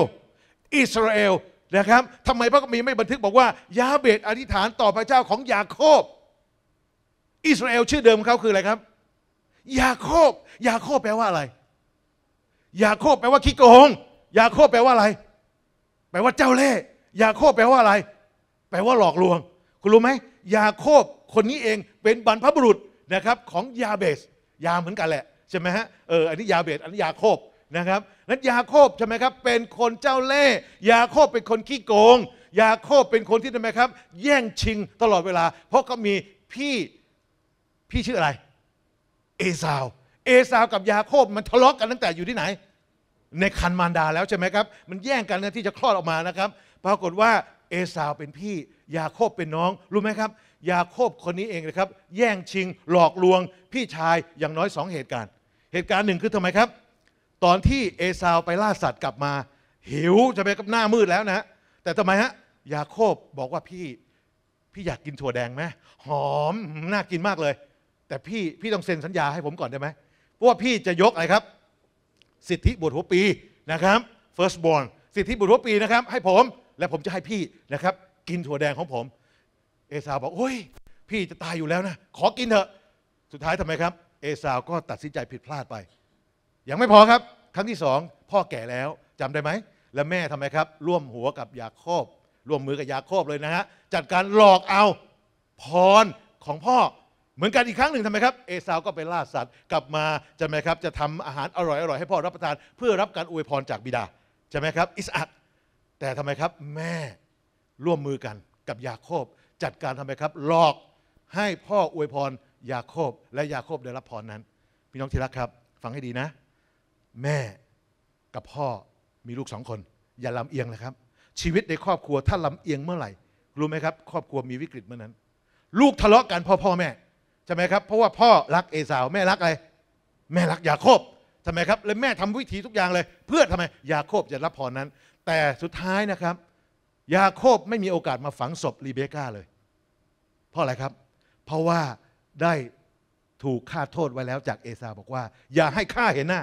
Speaker 1: อิสราเอลนะครับทำไมพระคัมภีร์ไม่บันทึกบอกว่า ยาเบสอธิษฐานต่อพระเจ้าของยาโคบ อิสราเอลชื่อเดิมเขาคืออะไรครับยาโคบ ยาโคบแปลว่าอะไรยาโคบแปลว่าขี้โกงยาโคบแปลว่าอะไร แปลว่าเจ้าเล่ห์ยาโคบแปลว่าอะไร แปลว่าหลอกลวง คุณรู้ไหมยาโคบ คนนี้เอง เป็นบรรพบุรุษนะครับ ของยาเบส ยาเหมือนกันแหละใช่ไหมฮะเอออันนี้ยาเบส อันนี้ยาโคบนะครับนั้นยาโคบใช่ไหมครับ เป็นคนเจ้าเล่ห์ยาโคบเป็นคนขี้โกง ยาโคบเป็นคนที่ทำไมครับ แย่งชิงตลอดเวลา เพราะก็มีพี่พี่ชื่ออะไรเอสาวเอสาวกับยาโคบมันทะเลาะกกันตั้งแต่อยู่ที่ไหนในคันมารดาแล้วใช่ไหมครับ มันแย่งกันนที่จะคลอดออกมานะครับปรากฏว่าเอสาวเป็นพี่ ยาโคบเป็นน้องรู้ไหมครับ ยาโคบคนนี้เองนะครับ แย่งชิง หลอกลวงพี่ชายอย่างน้อยสองเหตุการณ์ เหตุการณ์หนึ่งคือทำไมครับ ตอนที่เอสาวไปล่าสัตว์กลับมา หิวจะไปกับหน้ามืดแล้วนะแต่ทำไมฮะยาโคบบอกว่าพี่พี่อยากกินถั่วแดงไหมหอมน่ากินมากเลยแต่พี่พี่ต้องเซ็นสัญญาให้ผมก่อนได้ไหมเพราะว่าพี่จะยกอะไรครับ สิทธิบุตรหัวปีนะครับ first born สิทธิบุตรหัวปีนะครับให้ผมและผมจะให้พี่นะครับกินถั่วแดงของผม เอสาวบอกโอ้ย พี่จะตายอยู่แล้วนะขอกินเถอะ สุดท้ายทำไมครับ เอสาวก็ตัดสินใจผิดพลาดไปยังไม่พอครับ ครั้งที่สองพ่อแก่แล้วจำได้ไหมและแม่ทำไมครับร่วมหัวกับยาโคบ ร่วมมือกับยาโคบเลยนะฮะจัดการหลอกเอา พรของพ่อเหมือนกันอีกครั้งหนึ่งทำไมครับ เอสาวก็ไปล่าสัตว์ กลับมาใช่ไหมครับ จะทำอาหารอร่อยๆให้พ่อรับประทาน เพื่อรับการอวยพรจากบิดา ใช่ไหมครับ อิสอัดแต่ทำไมครับ แม่ร่วมมือกันกับยาโคบ จัดการทำไมครับหลอกให้พ่ออวยพรยาโคบ และยาโคบได้รับพรนั้นพี่น้องที่รักครับ ฟังให้ดีนะ แม่กับพ่อมีลูกสองคน อย่าลำเอียงนะครับ ชีวิตในครอบครัวถ้าลำเอียงเมื่อไหร่รู้ไหมครับ ครอบครัวมีวิกฤตเมื่อนั้น ลูกทะเลาะกันพ่อพ่อแม่ช่ไหมครับเพราะว่าพ่อรักเอสาว แม่รักอะไร แม่รักยาโคบใช่ไหมครับเลยแม่ทำวิธีทุกอย่างเลยเพื่อทำไมยาโคบจะรับพรนั้น แต่สุดท้ายนะครับ ยาโคบไม่มีโอกาสมาฝังศพรีเบก้าเลย เพราะอะไรครับ เพราะว่าได้ถูกฆ่าโทษไว้แล้วจากเอสาวบอกว่า อย่าให้ข้าเห็นหน้า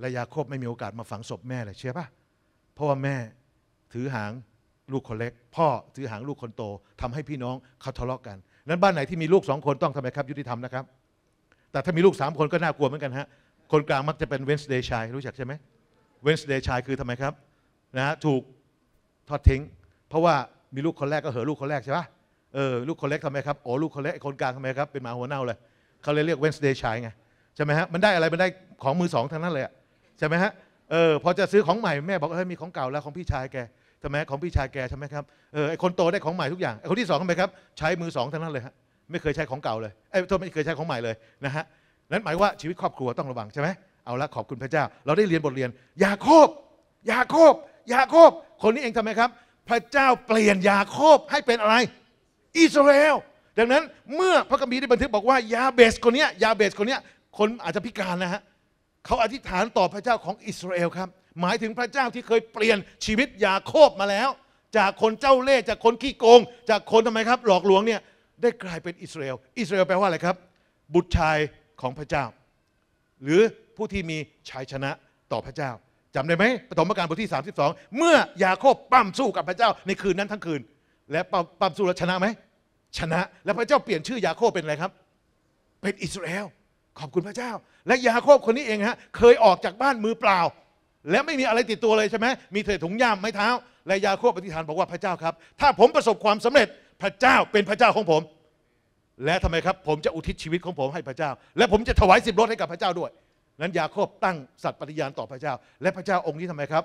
Speaker 1: และยาโคบไม่มีโอกาสมาฝังศพแม่เลยเชื่อปะเพราะว่าแม่ถือหางลูกคนเล็กพ่อถือหางลูกคนโต ทำให้พี่น้องเขาทะเลาะกกันนั้นบ้านไหนที่มีลูกสองคนต้องทำไมครับยุติธรรมนะครับ แต่ถ้ามีลูกสามคนก็น่ากลัวเหมือนกันฮะคนกลางมักจะเป็นเวนส์เดย์ชายรู้จักใช่ไหมเวนส์เดย์ชายคือทำไมครับนะถูกทอดทิ้งเพราะว่ามีลูกคนแรกก็เหอลูกคนแรกใช่ปะเออลูกคนเล็กทำไมครับโอ้ลูกคนเล็กคนกลางทำไมครับเป็นหมาหัวเน่าเลยเขาเลยเรียกเวนส์เดย์ชายไงใช่ไหมฮะมันได้อะไรมันได้ของมือสองทั้งนั้นเลยใช่ไหมฮะเออพอจะซื้อของใหม่แม่บอกเฮ้ยมีของเก่าแล้วของพี่ชายแกช่ไหมของพี่ชายแกใช่ไหมครับเออไอคนโตได้ของใหม่ทุกอย่างไอคนที่สองทำไมครับ ใช้มือสองทั้งนั้นเลยฮะไม่เคยใช้ของเก่าเลยไอตโทษไม่เคยใช้ของใหม่เลยนะฮะนั้นหมายว่าชีวิตครอบครัวต้องระวังใช่ไหมเอาละขอบคุณพระเจ้า เราได้เรียนบทเรียนยาโคบ ยาโคบยาโคบ คนนี้เองทำไมครับ พระเจ้าเปลี่ยนยาโคบให้เป็นอะไร อิสราเอลดังนั้นเมื่อพระคัมภีร์ได้บันทึกบอกว่า ยาเบสคนนี้ยาเบสคนนี้คนอาจจะพิการนะฮะเขาอธิษฐานต่อพระเจ้าของอิสราเอลครับหมายถึงพระเจ้าที่เคยเปลี่ยนชีวิตยาโคบมาแล้ว จากคนเจ้าเล่ห์จากคนขี้โกงจากคนทำไมครับ หลอกลวงเนี่ย ได้กลายเป็นอิสราเอลอิสราเอลแปลว่าอะไรครับ บุตรชายของพระเจ้า หรือผู้ที่มีชัยชนะต่อพระเจ้า จำได้ไหมปฐมกาลบทที่32 เมื่อยาโคบปั้มสู้กับพระเจ้า ในคืนนั้นทั้งคืน และปั้มสู้แล้วชนะไหมชนะแล้วพระเจ้าเปลี่ยนชื่อยาโคบเป็นอะไรครับ เป็นอิสราเอลขอบคุณพระเจ้า และยาโคบคนนี้เองฮะเคยออกจากบ้านมือเปล่าและไม่มีอะไรติดตัวเลยใช่ไหมมีแิดถุงย่ามไม้เท้า และยาโคบปฏิฐานบอกว่าพระเจ้าครับ ถ้าผมประสบความสำเร็จ พระเจ้าเป็นพระเจ้าของผม และทำไมครับ ผมจะอุทิศชีวิตของผมให้พระเจ้า และผมจะถวายสิบรถให้กับพระเจ้าด้วยนั้นยาโคบตั้งสัตย์ปฏิญาณต่อพระเจ้า และพระเจ้าองค์นี้ทำไมครับ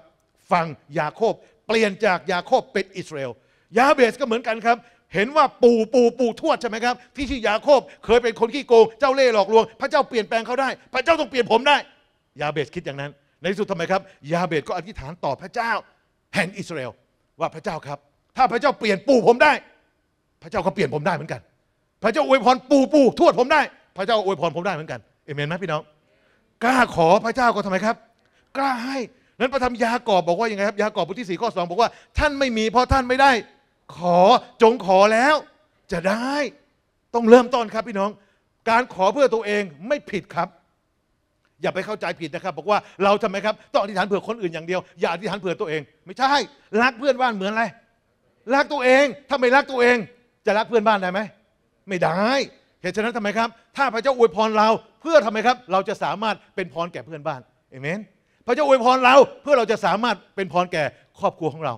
Speaker 1: ฟังยาโคบเปลี่ยนจากยาโคบเป็นอิสราเอล ยาเบสก็เหมือนกันครับ เห็นว่าปู่ปู่ปู่ทวดใช่ไหมครับ ที่ชื่อยาโคบ เคยเป็นคนขี้โกง เจ้าเล่ห์หลอกลวง พระเจ้าเปลี่ยนแปลงเขาได้ พระเจ้าต้องเปลี่ยนผมได้ ยาเบสคิดอย่างนั้นในที่สุดทำไมครับยาเบตก็อธิษฐานต่อพระเจ้า แห่งอิสราเอลว่าพระเจ้าครับ ถ้าพระเจ้าเปลี่ยนปู่ผมได้ พระเจ้าก็เปลี่ยนผมได้เหมือนกัน พระเจ้าอวยพรปู่ปู่ทวดผมได้ พระเจ้าอวยพรผมได้เหมือนกันเอเมนไหมพี่น้องกล้าขอพระเจ้าก็ทำไมครับ กล้าให้นั้นพระธรรมยากอบบอกว่าอย่างไรครับยากอบบทที่สี่ข้อสองบอกว่า ท่านไม่มีเพราะท่านไม่ได้ ขอจงขอแล้วจะได้ต้องเริ่มต้นครับพี่น้อง การขอเพื่อตัวเองไม่ผิดครับอย่าไปเข้าใจผิดนะครับ บอกว่าเราทำไมครับต้องอธิษฐานเผื่อคนอื่นอย่างเดียว อย่าอธิษฐานเผื่อตัวเอง ไม่ใช่รักเพื่อนบ้านเหมือนอะไรรักตัวเอง ถ้าไม่รักตัวเองจะรักเพื่อนบ้านได้ไหมไม่ได้ เหตุฉะนั้นทำไมครับ ถ้าพระเจ้าอวยพรเราเพื่อทำไมครับ เราจะสามารถเป็นพรแก่เพื่อนบ้านเอเมนพระเจ้าอวยพรเราเพื่อเราจะสามารถเป็นพรแก่ครอบครัวของเรา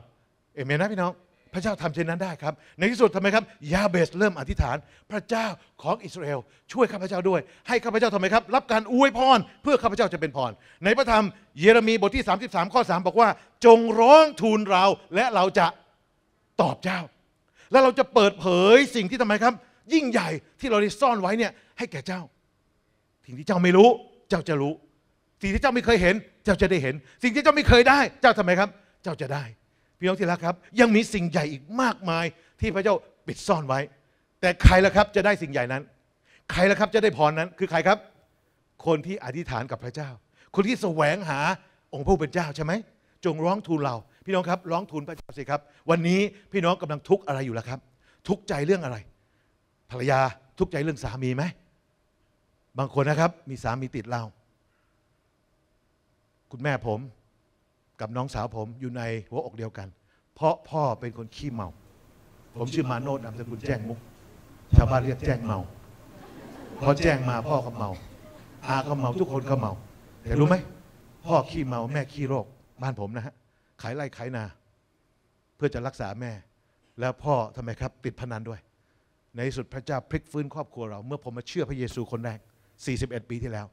Speaker 1: เอเมนนะพี่น้องพระเจ้าทำเช่นนั้นได้ครับในที่สุดทำไมครับยาเบสเริ่มอธิษฐานพระเจ้าของอิสราเอลช่วยข้าพเจ้าด้วย ให้ข้าพเจ้าทำไมครับ รับการอวยพรเพื่อข้าพเจ้าจะเป็นพร ในพระธรรมเยเรมีบทที่33ข้อ3บอกว่า จงร้องทูลเราและเราจะตอบเจ้า และเราจะเปิดเผยสิ่งที่ทำไมครับ ยิ่งใหญ่ที่เราได้ซ่อนไว้เนี่ยให้แก่เจ้า สิ่งที่เจ้าไม่รู้ เจ้าจะรู้ สิ่งที่เจ้าไม่เคยเห็นเจ้าจะได้เห็น สิ่งที่เจ้าไม่เคยได้เจ้าทำไมครับเจ้าจะได้พี่น้องที่รักครับ ยังมีสิ่งใหญ่อีกมากมายที่พระเจ้าปิดซ่อนไว้ แต่ใครล่ะครับจะได้สิ่งใหญ่นั้น ใครล่ะครับจะได้พรนั้น คือใครครับ คนที่อธิษฐานกับพระเจ้า คนที่แสวงหาองค์พระผู้เป็นเจ้าใช่ไหมจงร้องทูลเรา พี่น้องครับ ร้องทูลพระเจ้าสิครับ วันนี้พี่น้องกำลังทุกข์อะไรอยู่ล่ะครับ ทุกข์ใจเรื่องอะไรภรรยาทุกข์ใจเรื่องสามีไหมบางคนนะครับมีสามีติดเราคุณแม่ผมกับน้องสาวผมอยู่ในหัวอกเดียวกัน เพราะพ่อเป็นคนขี้เมา ผมชื่อมาโนดนามสกุลแจ้งมุก ชาวบ้านเรียกแจ้งเมาพอแจ้งมาพ่อก็เมา อาก็เมาทุกคนก็เมาแต่รู้ไหม พ่อขี้เมาแม่ขี้โรคบ้านผมนะฮะขายไร่ขายนา เพื่อจะรักษาแม่ แล้วพ่อทำไมครับติดพนันด้วย ในที่สุดพระเจ้าพลิกฟื้นครอบครัวเรา เมื่อผมมาเชื่อพระเยซูคนแรก 41 ปีที่แล้ว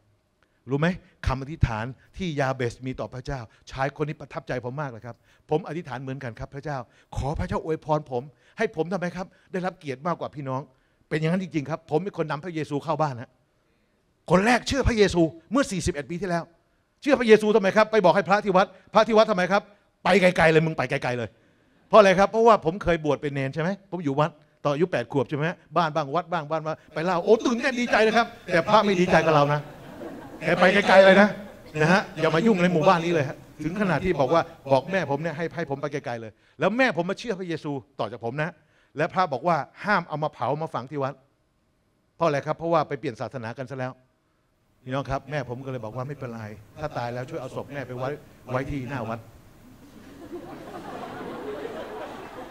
Speaker 1: รู้ไหมคำอธิษฐานที่ยาเบสมีต่อพระเจ้า ชายคนนี้ประทับใจผมมากเลยครับ ผมอธิษฐานเหมือนกันครับพระเจ้า ขอพระเจ้าอวยพรผม ให้ผมทำไมครับ ได้รับเกียรติมากกว่าพี่น้อง เป็นอย่างนั้นจริงๆครับ ผมเป็นคนนำพระเยซูเข้าบ้านนะคนแรกเชื่อพระเยซูเมื่อ41ปีที่แล้ว เชื่อพระเยซูทำไมครับไปบอกให้พระที่วัด พระที่วัดทำไมครับ ไปไกลๆเลยมึงไปไกลๆเลยเพราะอะไรครับเพราะว่าผมเคยบวชเป็นเนนใช่ไหมผมอยู่วัดตอนอายุ8ขวบใช่ไหมบ้านบ้างวัดบ้างบ้านมาไปเล่าโอ้ตื่นเต้นดีใจนะครับ แต่พระไม่ดีใจกับเรานะ
Speaker 2: แกไปไกลๆเลยนะ
Speaker 1: นะฮะอย่ามายุ่งในหมู่บ้านนี้เลยฮะถึงขนาดที่บอกว่าบอกแม่ผมเนี่ยให้ให้ผมไปไกล ๆ เลย แล้วแม่ผมมาเชื่อพระเยซูต่อจากผมนะ และพระบอกว่าห้ามเอามาเผามาฝังที่วัดเพราะอะไรครับ เพราะว่าไปเปลี่ยนศาสนากันซะแล้วพี่น้องครับ แม่ผมก็เลยบอกว่าไม่เป็นไรถ้าตายแล้วช่วยเอาศพแม่ไปไว้ไว้ที่หน้าวัด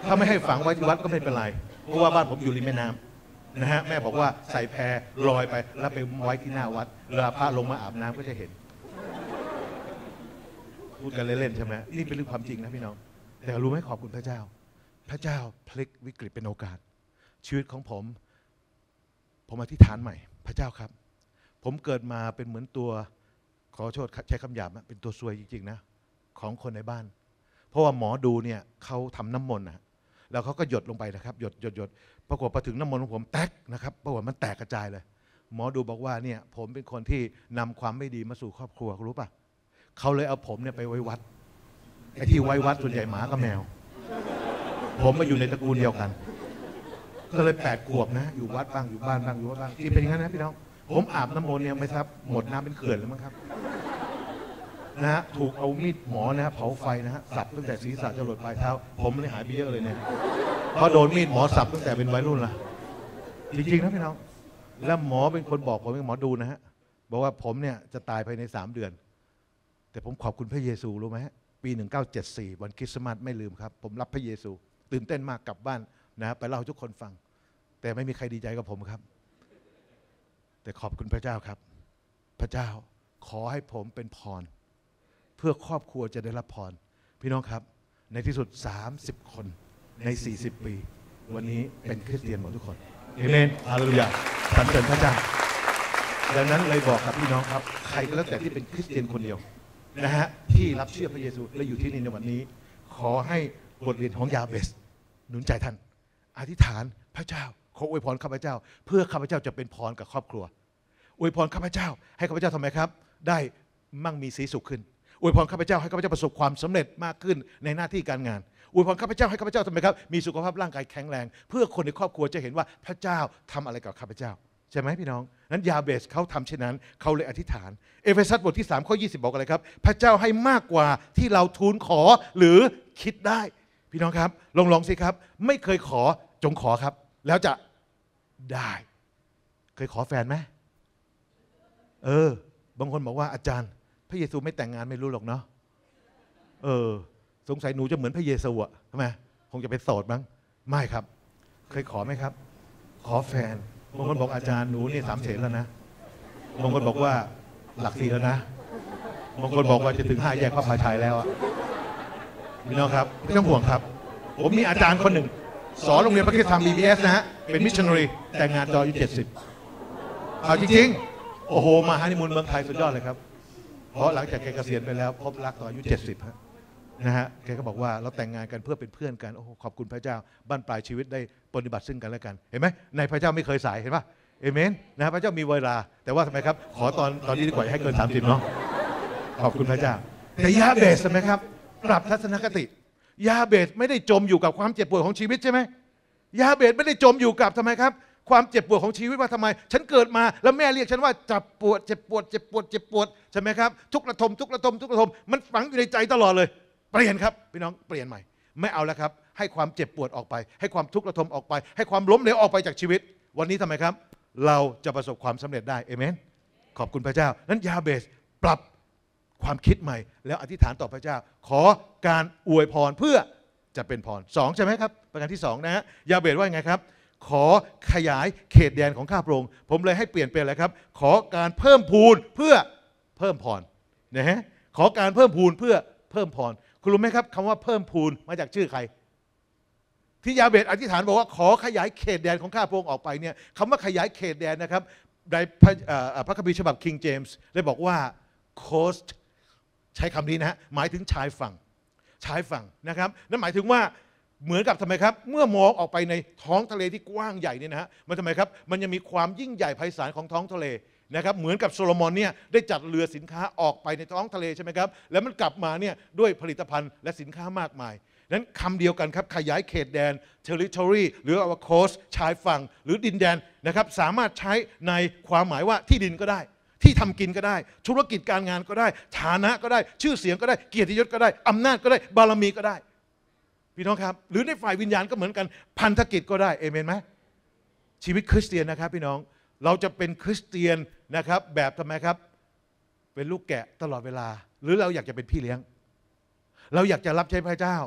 Speaker 1: ถ้าไม่ให้ฝังไว้ที่วัดก็ไม่เป็นไรเพราะว่าบ้านผมอยู่ริมแม่น้ำนะฮะแม่บอกว่าใส่แพรลอยไป แล้วไปไว้ที่หน้าวัดเวลาพระลงมาอาบน้ำก็จะเห็น พูดกันเล่นๆใช่ไหมนี่เป็นเรื่องความจริงนะพี่น้อง แต่รู้ไหมขอบคุณพระเจ้า พระเจ้าพลิกวิกฤตเป็นโอกาส ชีวิตของผม ผมอธิษฐานใหม่ พระเจ้าครับ ผมเกิดมาเป็นเหมือนตัวขอโทษใช้คำหยาบเป็นตัวซวยจริงๆนะของคนในบ้าน เพราะว่าหมอดูเนี่ยเขาทำน้ำมนต์นะแล้วเขาก็หยดลงไปนะครับหยดหยดหยดปรากฏพอถึงน้ำมนต์ของผมแตกนะครับ ปรากฏมันแตกกระจายเลย หมอดูบอกว่าเนี่ยผมเป็นคนที่นำความไม่ดีมาสู่ครอบครัว รู้ป่ะเขาเลยเอาผมเนี่ยไปไว้วัดไอ้ที่ไว้วัดส่วนใหญ่หมากับแมว ผมมาอยู่ในตระกูลเดียวกัน ก็เลยแปดขวบนะ อยู่วัดบ้าง อยู่บ้านบ้างอยู่วัดบ้างที่เป็นอย่างนั้นนะพี่น้องผมอาบน้ำมนต์เนี่ยไม่ทราบหมดน้ำเป็นเขื่อนแล้วมั้งครับนะฮะถูกเอามีดหมอนะฮะเผาไฟนะฮะ สับตั้งแต่ศีรษะจรดปลายเท้า ผมเลยหายไปเยอะเลยเนี่ยเพราะโดนมีดหมอสับตั้งแต่เป็นวัยรุ่นละจริง ๆ นะพี่น้องแล้วหมอเป็นคนบอกผมเป็นหมอดูนะฮะ บอกว่าผมเนี่ยจะตายภายในสามเดือน แต่ผมขอบคุณพระเยซู รู้ไหมฮะ ปี 1974 วันคริสต์มาสไม่ลืมครับ ผมรับพระเยซู ตื่นเต้นมากกลับบ้านนะ ไปเล่าทุกคนฟัง แต่ไม่มีใครดีใจกับผมครับ แต่ขอบคุณพระเจ้าครับ พระเจ้าขอให้ผมเป็นพรเพื่อครอบครัวจะได้รับพรพี่น้องครับ ในที่สุด 30 คนใน 40 ปี วันนี้เป็นคริสเตียนหมดทุกคนเอเมนอาลลูยาสรรเสริญพระเจ้าดังนั้นเลยบอกกับพี่น้องครับ ใครก็แล้วแต่ที่เป็นคริสเตียนคนเดียว นะฮะที่รับเชื่อพระเยซูและอยู่ที่นี่ในวันนี้ ขอให้บทเรียนของยาเบสหนุนใจท่าน อธิษฐานพระเจ้าขออวยพรข้าพเจ้า เพื่อข้าพเจ้าจะเป็นพรกับครอบครัวอวยพรข้าพเจ้า ให้ข้าพเจ้าทำไมครับ ได้มั่งมีสีสุขขึ้นอวยพรข้าพเจ้าให้ข้าพเจ้าประสบความสำเร็จมากขึ้นในหน้าที่การงานอวยพรข้าพเจ้าให้ข้าพเจ้าทำไมครับมีสุขภาพร่างกายแข็งแรง เพื่อคนในครอบครัวจะเห็นว่า พระเจ้าทำอะไรกับข้าพเจ้าใช่ไหมพี่น้องนั้น ยาเบสเขาทำเช่นนั้นเขาเลยอธิษฐาน เอเฟซัสบทที่3ข้อ20 บอกอะไรครับ พระเจ้าให้มากกว่าที่เราทูลขอหรือคิดได้ พี่น้องครับลองลองสิครับ ไม่เคยขอจงขอครับ แล้วจะได้ เคยขอแฟนไหมเออบางคนบอกว่าอาจารย์พระเยซูไม่แต่งงานไม่รู้หรอกเนาะ เออ สงสัยหนูจะเหมือนพระเยซูอะทำไมคงจะเป็นโสดมั้ง ไม่ครับ เคยขอไหมครับ ขอแฟนบางคนบอกอาจารย์หนูนี่สามเสนแล้วนะบางคนบอกว่าหลักสี่แล้วนะบางคนบอกว่าจะถึงห้าแยกพระพาชัยแล้วอะพี่น้องครับไม่ต้องห่วงครับ ผมมีอาจารย์คนหนึ่งสอนโรงเรียนพระคิดธรรม BBS นะฮะเป็นมิชชันนารีแต่งงานตอนอายุเจ็ดสิบเอาจริงๆโอ้โหมาฮันนีมูนเมืองไทยสุดยอดเลยครับเพราะหลังจากแกเกษียณไปแล้วพบรักตอนอายุ70ิบนะฮะแกก็บอกว่าเราแต่งงานกันเพื่อเป็นเพื่อนกันโอ้โหขอบคุณพระเจ้าบ้านปลายชีวิตได้ปฏิบัติซึ่งกันและกันเห็นไหมในพระเจ้าไม่เคยสายเห็นปะเอเมนนะพระเจ้ามีเวลาแต่ว่าทำไมครับขอตอนตอนนี้ดีกว่าให้เกิน30เนาะขอบคุณพระเจ้าแต่ยาเบสใช่ไหมครับ ปรับทัศนคติ ยาเบสไม่ได้จมอยู่กับความเจ็บปวดของชีวิตใช่ไหมยาเบสไม่ได้จมอยู่กับทำไมครับความเจ็บปวดของชีวิตว่าทำไม ฉันเกิดมาแล้วแม่เรียกฉันว่าจับปวดเจ็บปวดเจ็บปวดเจ็บปวดใช่ไหมครับ ทุกระทมทุกระทมทุกระทมมันฝังอยู่ในใจตลอดเลย เปลี่ยนครับ พี่น้องเปลี่ยนใหม่ ไม่เอาแล้วครับ ให้ความเจ็บปวดออกไป ให้ความทุกข์ระทมออกไป ให้ความล้มเหลวออกไปจากชีวิต วันนี้ทำไมครับเราจะประสบความสำเร็จได้เอเมนขอบคุณพระเจ้านั้นยาเบสปรับความคิดใหม่ แล้วอธิษฐานต่อพระเจ้า ขอการอวยพรเพื่อจะเป็นพรสองใช่ไหมครับประการที่สองนะฮะยาเบสว่าไงครับขอขยายเขตแดนของข้าพระองค์ ผมเลยให้เปลี่ยนเป็นอะไรครับ ขอการเพิ่มพูนเพื่อเพิ่มพรนะฮะ ขอการเพิ่มพูนเพื่อเพิ่มพร คุณรู้ไหมครับคำว่าเพิ่มพูนมาจากชื่อใคร ที่ยาเบตอธิษฐานบอกว่า ขอขยายเขตแดนของข้าพระองค์ออกไปเนี่ยคำว่าขยายเขตแดนนะครับในพระคัมภีร์ฉบับคิงเจมส์ได้บอกว่า coast ใช้คำนี้นะฮะ หมายถึงชายฝั่ง ชายฝั่งนะครับ นั่นหมายถึงว่าเหมือนกับทำไมครับ เมื่อมองออกไปในท้องทะเลที่กว้างใหญ่นี่นะฮะมันทำไมครับ มันยังมีความยิ่งใหญ่ไพศาลของท้องทะเลนะครับเหมือนกับโซโลมอนเนี่ยได้จัดเรือสินค้าออกไปในท้องทะเลใช่ไหมครับ แล้วมันกลับมาเนี่ยด้วยผลิตภัณฑ์และสินค้ามากมายนั้นคำเดียวกันครับขยายเขตแดน territory หรือ our coast ชายฝั่งหรือดินแดนนะครับสามารถใช้ในความหมายว่าที่ดินก็ได้ ที่ทำกินก็ได้ ธุรกิจการงานก็ได้ฐานะก็ได้ ชื่อเสียงก็ได้เกียรติยศก็ได้อำนาจก็ได้บารมีก็ได้พี่น้องครับหรือในฝ่ายวิญญาณก็เหมือนกันพันธกิจก็ได้เอเมนไหมชีวิตคริสเตียนนะครับพี่น้องเราจะเป็นคริสเตียนนะครับ แบบทาไมครับ เป็นลูกแกะตลอดเวลา หรือเราอยากจะเป็นพี่เลี้ยง เราอยากจะรับใช้พระเจ้า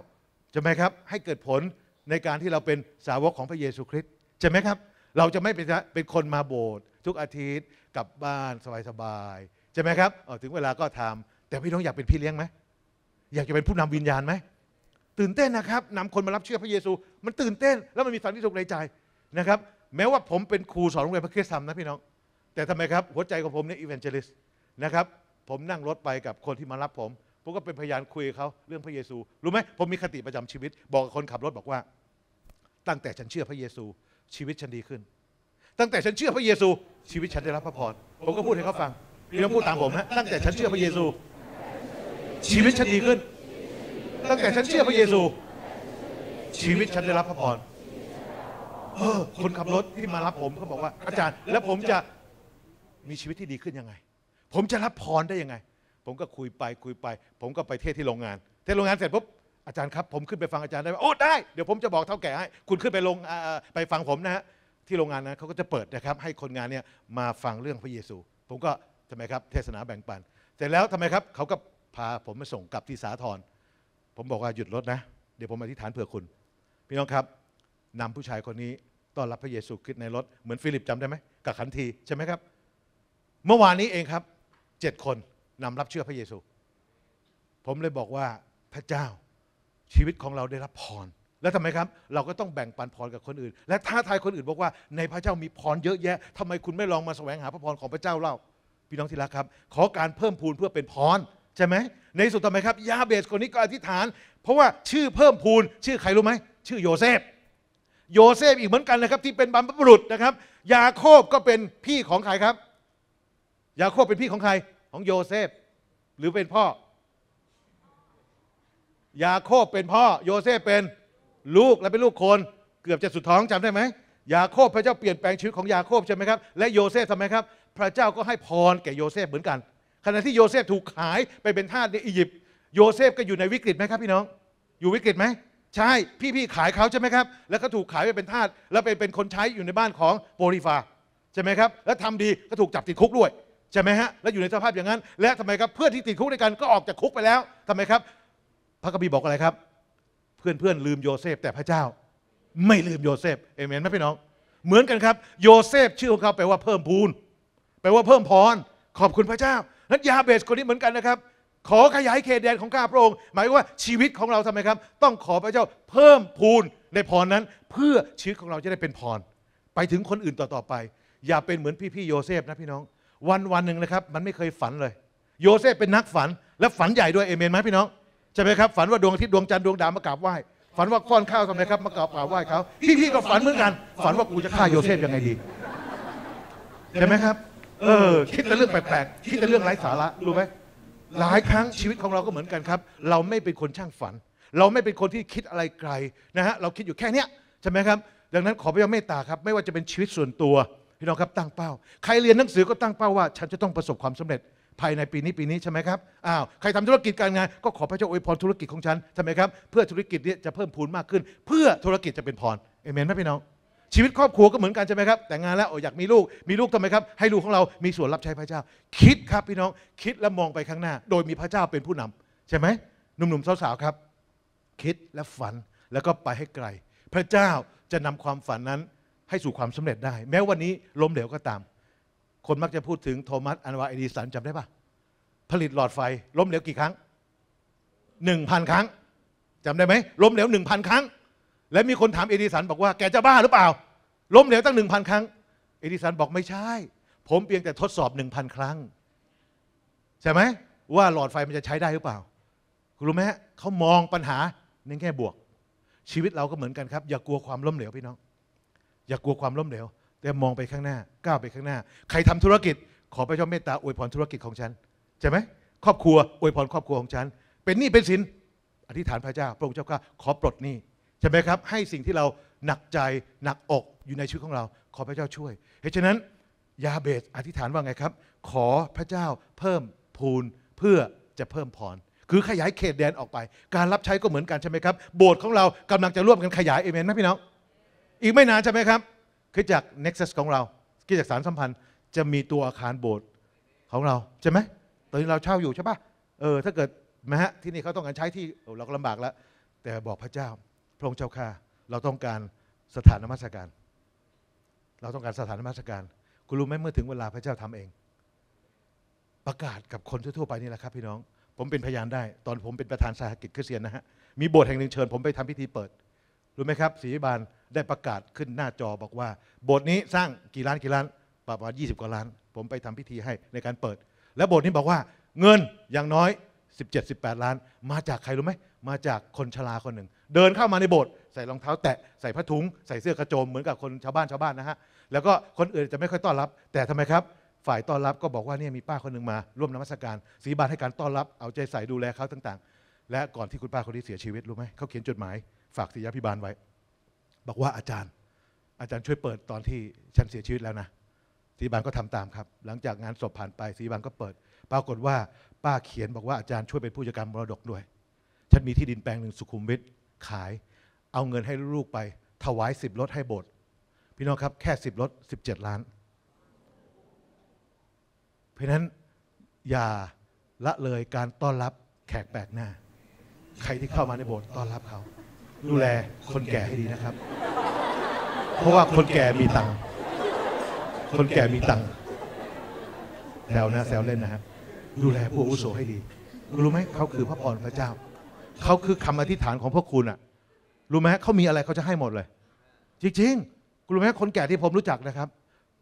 Speaker 1: จะไหมครับให้เกิดผลในการที่เราเป็นสาวกของพระเยซูคริสต์จะไหมครับ เราจะไม่เป็นเป็นคนมาโบสถ์ทุกอาทิตย์กลับบ้านสบายๆใช่ไหมครับถึงเวลาก็ทำแต่พี่น้องอยากเป็นพี่เลี้ยงไหมอยากจะเป็นผู้นำวิญญาณไหมตื่นเต้นนะครับนำคนมารับเชื่อพระเยซู มันตื่นเต้น แล้วมันมีสันติสุขในใจนะครับแม้ว่าผมเป็นครูสอนโรงเรียนพระคริสต์ธรรมนะพี่น้อง แต่ทำไมครับ หัวใจของผมเนี่ยอีเวนเจอริสนะครับผมนั่งรถไปกับคนที่มารับผม ผมก็เป็นพยานคุยเขาเรื่องพระเยซู รู้ไหม ผมมีคติประจำชีวิต บอกคนขับรถบอกว่า ตั้งแต่ฉันเชื่อพระเยซู ชีวิตฉันดีขึ้นตั้งแต่ฉันเชื่อพระเยซู ชีวิตฉันได้รับพระพรผมก็พูดให้เขาฟังพี่น้องพูดตามผมฮะตั้งแต่ฉันเชื่อพระเยซูชีวิตฉันดีขึ้นตั้งแต่ฉันเชื่อพระเยซู ชีวิตฉันได้รับพระพรเออคนขับรถที่มารับผมเขาบอกว่าอาจารย์แล้วผมจะมีชีวิตที่ดีขึ้นยังไง ผมจะรับพรได้ยังไง ผมก็คุยไปคุยไป ผมก็ไปเทศที่โรงงาน เทศโรงงานเสร็จปุ๊บอาจารย์ครับผมขึ้นไปฟังอาจารย์ได้ไหมโอ้ได้เดี๋ยวผมจะบอกเท่าแก่ให้คุณขึ้นไปลงไปฟังผมนะฮะที่โรงงานนะเขาก็จะเปิดนะครับให้คนงานเนี่ยมาฟังเรื่องพระเยซู ผมก็ทำไมครับ เทศนาแบ่งปันเสร็จแล้วทำไมครับเขาก็พาผมมาส่งกลับที่สาทรผมบอกว่าหยุดรถนะ เดี๋ยวผมอธิษฐานเผื่อคุณ พี่น้องครับ นำผู้ชายคนนี้ต้อนรับพระเยซูคริสต์ในรถเหมือนฟิลิปจำได้ไหมกับขันทีใช่ไหมครับ เมื่อวานนี้เองครับเจ็ดคนนำรับเชื่อพระเยซู ผมเลยบอกว่าพระเจ้าชีวิตของเราได้รับพร แล้วทำไมครับ เราก็ต้องแบ่งปันพรกับคนอื่น และท้าทายคนอื่นบอกว่าในพระเจ้ามีพรเยอะแยะ ทำไมคุณไม่ลองมาแสวงหาพระพรของพระเจ้าเล่าพี่น้องที่รักครับ ขอการเพิ่มพูนเพื่อเป็นพรใช่ไหมในสุดทำไมครับยาเบสคนนี้ก็อธิษฐาน เพราะว่าชื่อเพิ่มพูนชื่อใครรู้ไหมชื่อโยเซฟโยเซฟอีกเหมือนกันนะครับที่เป็นบรรพบุรุษนะครับยาโคบก็เป็นพี่ของใครครับยาโคบเป็นพี่ของใครของโยเซฟหรือเป็นพ่อยาโคบเป็นพ่อ โยเซฟเป็นลูกและเป็นลูกคน เกือบจะสุดท้องจำได้ไหมยาโคบพระเจ้าเปลี่ยนแปลงชีวิตของยาโคบใช่ไหมครับและโยเซฟทำไมครับ พระเจ้าก็ให้พรแก่โยเซฟเหมือนกันขณะที่โยเซฟถูกขายไปเป็นทาสในอียิปต์โยเซฟก็อยู่ในวิกฤตไหมครับพี่น้อง อยู่วิกฤตไหมใช่พี่ๆขายเขาใช่ไหมครับ แล้วก็ถูกขายไปเป็นทาสแล้วไปเป็นคนใช้อยู่ในบ้านของโปริฟาใช่ไหมครับ แล้วทำดีก็ถูกจับติดคุกด้วยใช่ไหมฮะแล้วอยู่ในสภาพอย่างนั้น และทำไมครับเพื่อนที่ติดคุกด้วยกันก็ออกจากคุกไปแล้ว ทำไมครับ พระกบีบอกอะไรครับ เพื่อนเพื่อนลืมโยเซฟแต่พระเจ้า ไม่ลืมโยเซฟเอเมนไหมพี่น้อง เหมือนกันครับโยเซฟชื่อของเขาแปลว่าเพิ่มพูนแปลว่าเพิ่มพรขอบคุณพระเจ้านั้นยาเบสคนนี้เหมือนกันนะครับ ขอขยายเขตแดนของข้าพระองค์หมายว่าชีวิตของเราทำไมครับ ต้องขอพระเจ้าเพิ่มพูนในพรนั้น เพื่อชีวิตของเราจะได้เป็นพร ไปถึงคนอื่นต่อๆไป อย่าเป็นเหมือนพี่ๆโยเซฟ นะพี่น้อง วันวันหนึ่งนะครับ มันไม่เคยฝันเลย โยเซฟเป็นนักฝัน และฝันใหญ่ด้วยเอเมนไหมพี่น้องใช่ไหมครับ ฝันว่าดวงอาทิตย์ดวงจันทร์ดวงดาวมากราบไหว้ฝันว่าก้อนข้าวทำไมครับมากราบกราบไหว้เขาพี่ๆก็ฝันเหมือนกัน ฝันว่ากูจะฆ่าโยเซฟยังไงดีใช่ไหมครับเออคิดแต่เรื่องแปลกๆคิดแต่เรื่องไร้สาระรู้ไหมหลายครั้งชีวิตของเราก็เหมือนกันครับ เราไม่เป็นคนช่างฝัน เราไม่เป็นคนที่คิดอะไรไกลนะฮะเราคิดอยู่แค่เนี้ยใช่ไหมครับ ดังนั้นขอพระเจ้าเมตตาครับไม่ว่าจะเป็นชีวิตส่วนตัวพี่น้องครับตั้งเป้าใครเรียนหนังสือก็ตั้งเป้าว่า ฉันจะต้องประสบความสำเร็จ ภายในปีนี้ปีนี้ใช่ไหมครับอ้าวใครทำธุรกิจการงาน ก็ขอพระเจ้าอวยพรธุรกิจของฉันใช่ไหมครับเพื่อธุรกิจนี้จะเพิ่มพูนมากขึ้น เพื่อธุรกิจจะเป็นพรเอเมนไหมพี่น้องชีวิตครอบครัวก็เหมือนกัน ใช่ไหมครับแต่งงานแล้วอยากมีลูกมีลูกทำไมครับให้ลูกของเรามีส่วนรับใช้พระเจ้า คิดครับพี่น้อง คิดและมองไปข้างหน้า โดยมีพระเจ้าเป็นผู้นำ ใช่ไหมหนุ่มๆสาวๆครับ คิดและฝันแล้วก็ไปให้ไกล พระเจ้าจะนำความฝันนั้นให้สู่ความสำเร็จได้ แม้วันนี้ ล้มเหลวก็ตาม คนมักจะพูดถึงโทมัสอันวาเอดีสันจำได้ปะผลิตหลอดไฟ ล้มเหลวกี่ครั้งหนึ่งพันครั้งจำได้ไหมล้มเหลวหนึ่งพันครั้งและมีคนถามเอดิสันบอกว่าแกจะบ้าหรือเปล่าล้มเหลวตั้งหนึ่งพันครั้งเอดิสันบอกไม่ใช่ ผมเพียงแต่ทดสอบหนึ่งพันครั้ง ใช่ไหม ว่าหลอดไฟมันจะใช้ได้หรือเปล่า คุณรู้ไหมเขามองปัญหาในแง่บวก ชีวิตเราก็เหมือนกันครับอย่ากลัวความล้มเหลวพี่น้องอย่ากลัวความล้มเหลวแต่มองไปข้างหน้า ก้าวไปข้างหน้า ใครทำธุรกิจ ขอพระเจ้าเมตตาอวยพรธุรกิจของฉันใช่ไหมครอบครัวอวยพร ครอบครัวของฉัน เป็นหนี้เป็นสินอธิษฐานพระเจ้า พระองค์เจ้าข้าขอปลดหนี้ใช่ไหมครับให้สิ่งที่เราหนักใจหนักอกอยู่ในชีวิตของเรา ขอพระเจ้าช่วยเหตุฉะนั้น ยาเบสอธิษฐานว่าไงครับ ขอพระเจ้าเพิ่มพูนเพื่อจะเพิ่มพรคือขยายเขตแดนออกไป การรับใช้ก็เหมือนกันใช่ไหมครับโบสถ์ของเรากำลังจะร่วมกันขยาย เอเมนไหมพี่น้องอีกไม่นาน ใช่ไหมครับคือจาก n e x u สของเราคือจากสารสัมพันธ์ จะมีตัวอาคารโบสถ์ของเราใช่ไหมตอนนี้เราเช่าอยู่ใช่ปะเออถ้าเกิดแม้ที่นี่เขาต้องการใช้ที่เราก็ลำบากแล้ว แต่บอกพระเจ้าพระองค์เจ้าข้าเราต้องการสถานมัสการ เราต้องการสถานมัสการ คุณรู้ไหมเมื่อถึงเวลาพระเจ้าทำเอง ประกาศกับคนทั่วไปนี่แหละครับพี่น้อง ผมเป็นพยานได้ตอนผมเป็นประธานสาหกิจคริสเตียนนะฮะมีโบสถ์แห่งหนึ่งเชิญผมไปทำพิธีเปิด รู้ไหมครับศรีบาลได้ประกาศขึ้นหน้าจอบอกว่า โบสถ์นี้สร้างกี่ล้านกี่ล้านประมาณยี่สิบกว่าล้าน ผมไปทำพิธีให้ในการเปิด และโบสถ์นี้บอกว่าเงินอย่างน้อย17 18 ล้านมาจากใครรู้ไหม มาจากคนชราคนหนึ่ง เดินเข้ามาในโบสถ์ใส่รองเท้าแตะ ใส่ผ้าถุง ใส่เสื้อกระโจมเหมือนกับคนชาวบ้านชาวบ้านนะฮะ แล้วก็คนอื่นจะไม่ค่อยต้อนรับ แต่ทำไมครับ ฝ่ายต้อนรับก็บอกว่าเนี่ยมีป้าคนหนึ่งมา ร่วมนมัสการสีบานให้การต้อนรับเอาใจใส่ดูแลเขาต่าง ๆ และก่อนที่คุณป้าคนนี้เสียชีวิตรู้ไหมเขาเขียนจดหมาย ฝากศิยาพิบาลไว้ บอกว่าอาจารย์ อาจารย์ช่วยเปิดตอนที่ฉันเสียชีวิตแล้วนะสีบานก็ทำตามครับ หลังจากงานศพผ่านไปสีบานก็เปิดปรากฏว่าป้าเขียนบอกว่าอาจารย์ช่วยเป็นผู้จัดการมรดกด้วย ฉันมีที่ดินแปลงหนึ่งสุขุมวิทขาย เอาเงินให้ลูกไป ถวายสิบรถให้โบสถ์พี่น้องครับ แค่สิบรถสิบเจ็ดล้าน เพราะนั้น อย่าละเลยการต้อนรับแขกแปลกหน้า ใครที่เข้ามาในโบสถ์ต้อนรับเขา ดูแลคนแก่ให้ดีนะครับ เพราะว่าคนแก่มีตังค์ คนแก่มีตังค์แซวนะแซวเล่นนะครับดูแลผู้อาวุโสให้ดีรู้ไหมเขาคือพระพรพระเจ้า เขาคือคำอธิษฐานของพวกคุณอ่ะรู้ไหมเขามีอะไรเขาจะให้หมดเลย จริงๆคุณรู้ไหมคนแก่ที่ผมรู้จักนะครับ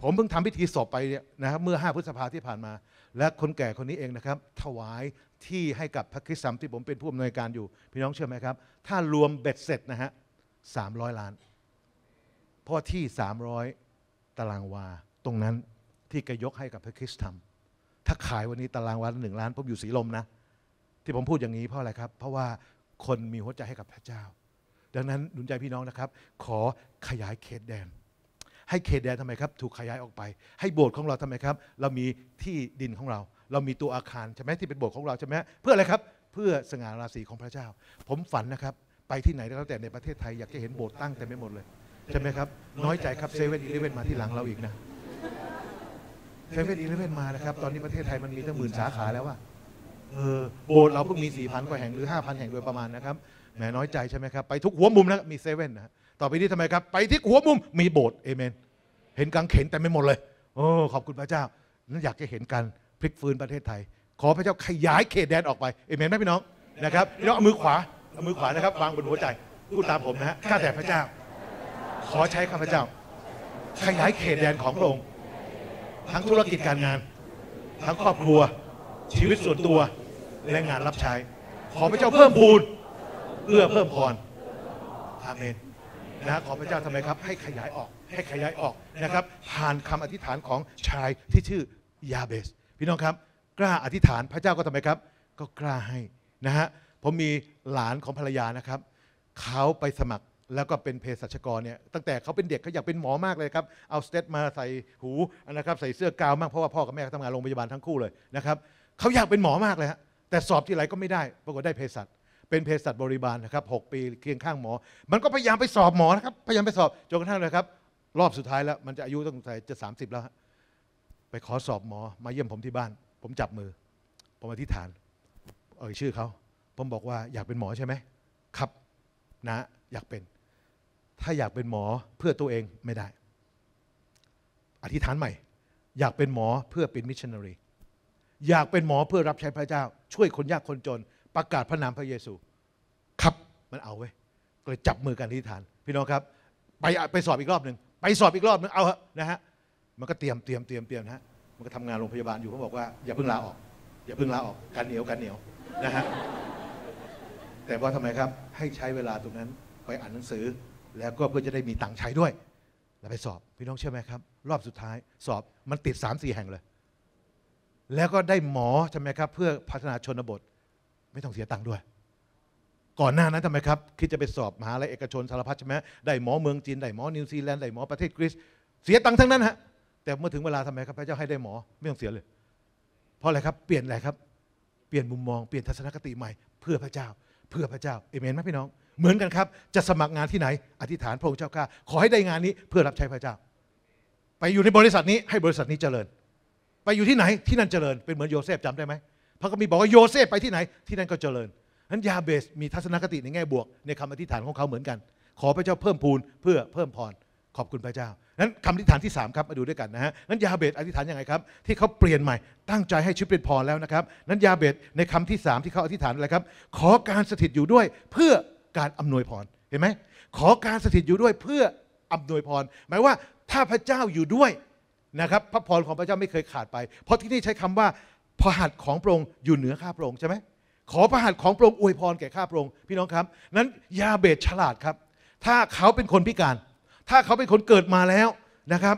Speaker 1: ผมเพิ่งทำพิธีศพไปเนี่ยนะครับเมื่อ5พฤษภาที่ผ่านมา และคนแก่คนนี้เองนะครับถวายที่ให้กับพระคริสต์สัมที่ผมเป็นผู้อำนวยการอยู่ พี่น้องเชื่อไหมครับ ถ้ารวมเบ็ดเสร็จนะฮะสามร้อยล้านเพราะที่สามร้อยตารางวาตรงนั้นที่แกยกให้กับพระคริสต์ธรรมถ้าขายวันนี้ตารางวันหนึ่งล้านผมอยู่สีลมนะ ที่ผมพูดอย่างนี้เพราะอะไรครับเพราะว่าคนมีหัวใจให้กับพระเจ้า ดังนั้นหนุนใจพี่น้องนะครับ ขอขยายเขตแดน ให้เขตแดนทำไมครับ ถูกขยายออกไป ให้โบสถ์ของเราทำไมครับ เรามีที่ดินของเรา เรามีตัวอาคารใช่ไหมที่เป็นโบสถ์ของเราใช่ไหมเพื่ออะไรครับเพื่อสง่าราศีของพระเจ้า ผมฝันนะครับ ไปที่ไหนก็แล้วแต่ในประเทศไทยอยากจะเห็นโบสถ์ตั้งแต่ไม่หมดเลยใช่ไหมครับน้อยใจครับเซเว่นอีเลเว่นมาที่หลังเราอีกนะเซเว่นอีเลฟเว่นมานะครับ ตอนนี้ ประเทศไทยมันมีตั้งหมื่นสาขาแล้วว่าเออโบสเราเพิ่งมีสี่พันกว่าแห่งหรือห้าพันแห่งโดย ประมาณนะครับแหมน้อยใจใช่ไหมครับ ไปทุกหัวมุมนะมีเซเว่นนะต่อไปนี้ทำไมครับ ไปที่หัวมุมมีโบสเอเมนเห็นกังเขนแต่ไม่หมด เลยโอ้ขอบคุณพระเจ้านั้นอยากจะเห็นการพลิกฟื้นประเทศไทย ขอพระเจ้าขยายเขตแดนออกไปเอเมนไหมพี่น้องนะครับพี่น้องเอามือขวาเอามือขวานะครับวางบนหัวใจพูดตามผมนะฮะข้าแต่พระเจ้า ขอใช้ข้าพระเจ้า ขยายเขตแดนของพระองค์ทั้งธุรกิจการงานทั้งครอบครัวชีวิตส่วนตัว และงานรับใช้ ขอพระเจ้าเพิ่มพูนเพื่อเพิ่มพรอาเมนนะขอพระเจ้าทำไมครับ ให้ขยายออกให้ขยายออกนะครับ ผ่านคำอธิษฐานของชายที่ชื่อยาเบส พี่น้องครับ กล้าอธิษฐานพระเจ้าก็ทำไมครับ ก็กล้าให้นะฮะผมมีหลานของภรรยานะครับ เขาไปสมัครแล้วก็เป็นเภสัชกรเนี่ยตั้งแต่เขาเป็นเด็กเขาอยากเป็นหมอมากเลยครับเอาสเตตมาใส่หูนะครับใส่เสื้อกาวมากเพราะว่าพ่อกับแม่เขาทำงานโรงพยาบาลทั้งคู่เลยนะครับ เขาอยากเป็นหมอมากเลยฮะแต่สอบที่ไรก็ไม่ได้ปรากฏได้เภสัชเป็นเภสัชบริบาลนะครับหปีเคียงข้างหมอ มันก็พยายามไปสอบหมอนะครับพยายามไปสอบจนกระทั่งเลยครับ รอบสุดท้ายแล้ว มันจะอายุต้องใส่จะ 30 แล้ว ไปขอสอบหมอมาเยี่ยมผมที่บ้าน ผมจับมือ ผมอธิษฐาน เอ่ยชื่อเขาผมบอกว่าอยากเป็นหมอใช่ไหมครับ นะอยากเป็นถ้าอยากเป็นหมอเพื่อตัวเองไม่ได้ อธิษฐานใหม่ อยากเป็นหมอเพื่อเป็นมิชชันนารี อยากเป็นหมอเพื่อรับใช้พระเจ้า ช่วยคนยากคนจน ประกาศพระนามพระเยซู ครับ มันเอาไว้ก็เลยจับมือกันอธิษฐาน พี่น้องครับ ไปไปสอบอีกรอบหนึ่ง ไปสอบอีกรอบหนึ่งเอาเถอะนะฮะ มันก็เตรียมเตรียมเตรียมเตรียมนะฮะ มันก็ทำงานโรงพยาบาลอยู่เขาบอกว่าอย่าเพิ่งลาออก อย่าเพิ่งลาออกกันเหนียวกันเหนียวนะฮะ แต่ว่าทำไมครับให้ใช้เวลาตรงนั้นไปอ่านหนังสือแล้วก็เพื่อจะได้มีตังค์ใช้ด้วย แล้วไปสอบพี่น้องเชื่อไหมครับ รอบสุดท้ายสอบมันติดสสามี่แห่งเลย แล้วก็ได้หมอใช่ไหมครับเพื่อพัฒนาชนบท ไม่ต้องเสียตังค์ด้วย ก่อนหน้านั้นทำไมครับคิดจะไปสอบมหาลัยเอกชนสารพัดใช่ไหมได้หมอ เมืองจีนได้หมอนิวซีแลนด์ได้หมอประเทศกรีซเสียตังค์ทั้งนั้นฮะแต่เมื่อถึงเวลาทำไมครับ พระเจ้าให้ได้หมอไม่ต้องเสียเลย เพราะอะไรครับ เปลี่ยนอะไรครับเปลี่ยนมุมมองเปลี่ยนทัศนคติใหม่ เพื่อพระเจ้า เพื่อพระเจ้าเอเมนไหมพี่น้องเหมือนกันครับ จะสมัครงานที่ไหนอธิษฐานพระองค์เจ้าข้า ขอให้ได้งานนี้เพื่อรับใช้พระเจ้า ไปอยู่ในบริษัทนี้ให้บริษัทนี้เจริญ ไปอยู่ที่ไหนที่นั่นเจริญเป็นเหมือนโยเซฟจำได้ไหมพระก็มีบอกว่าโยเซฟไปที่ไหนที่นั่นก็เจริญนั้นยาเบสมีทัศนคติในแง่บวกในคำอธิษฐานของเขาเหมือนกัน ขอพระเจ้าเพิ่มพูนเพื่อเพิ่มพร ขอบคุณพระเจ้านั้นคำอธิษฐานที่3ครับมาดูด้วยกันนะฮะนั้นยาเบสอธิษฐานยังไงครับที่เขาเปลี่ยนใหม่ ตั้งใจให้ชีวิตเป็นพรแล้วนะครับนั้นยาเบสในคำที่3ที่เขาอธิษฐานอะไรครับ ขอการสถิตอยู่ด้วยเพื่อการอำนวยพรเห็นไหมขอการสถิตอยู่ด้วยเพื่ออำนวยพร หมายว่าถ้าพระเจ้าอยู่ด้วยนะครับพระพรของพระเจ้าไม่เคยขาดไปเพราะที่นี่ใช้คำว่าพระหัตถ์ของพระองค์อยู่เหนือข้าพระองค์ใช่ไหมขอพระหัตถ์ของพระองค์อวยพรแก่ข้าพระองค์พี่น้องครับ นั้นยาเบตฉลาดครับ ถ้าเขาเป็นคนพิการ ถ้าเขาเป็นคนเกิดมาแล้วนะครับ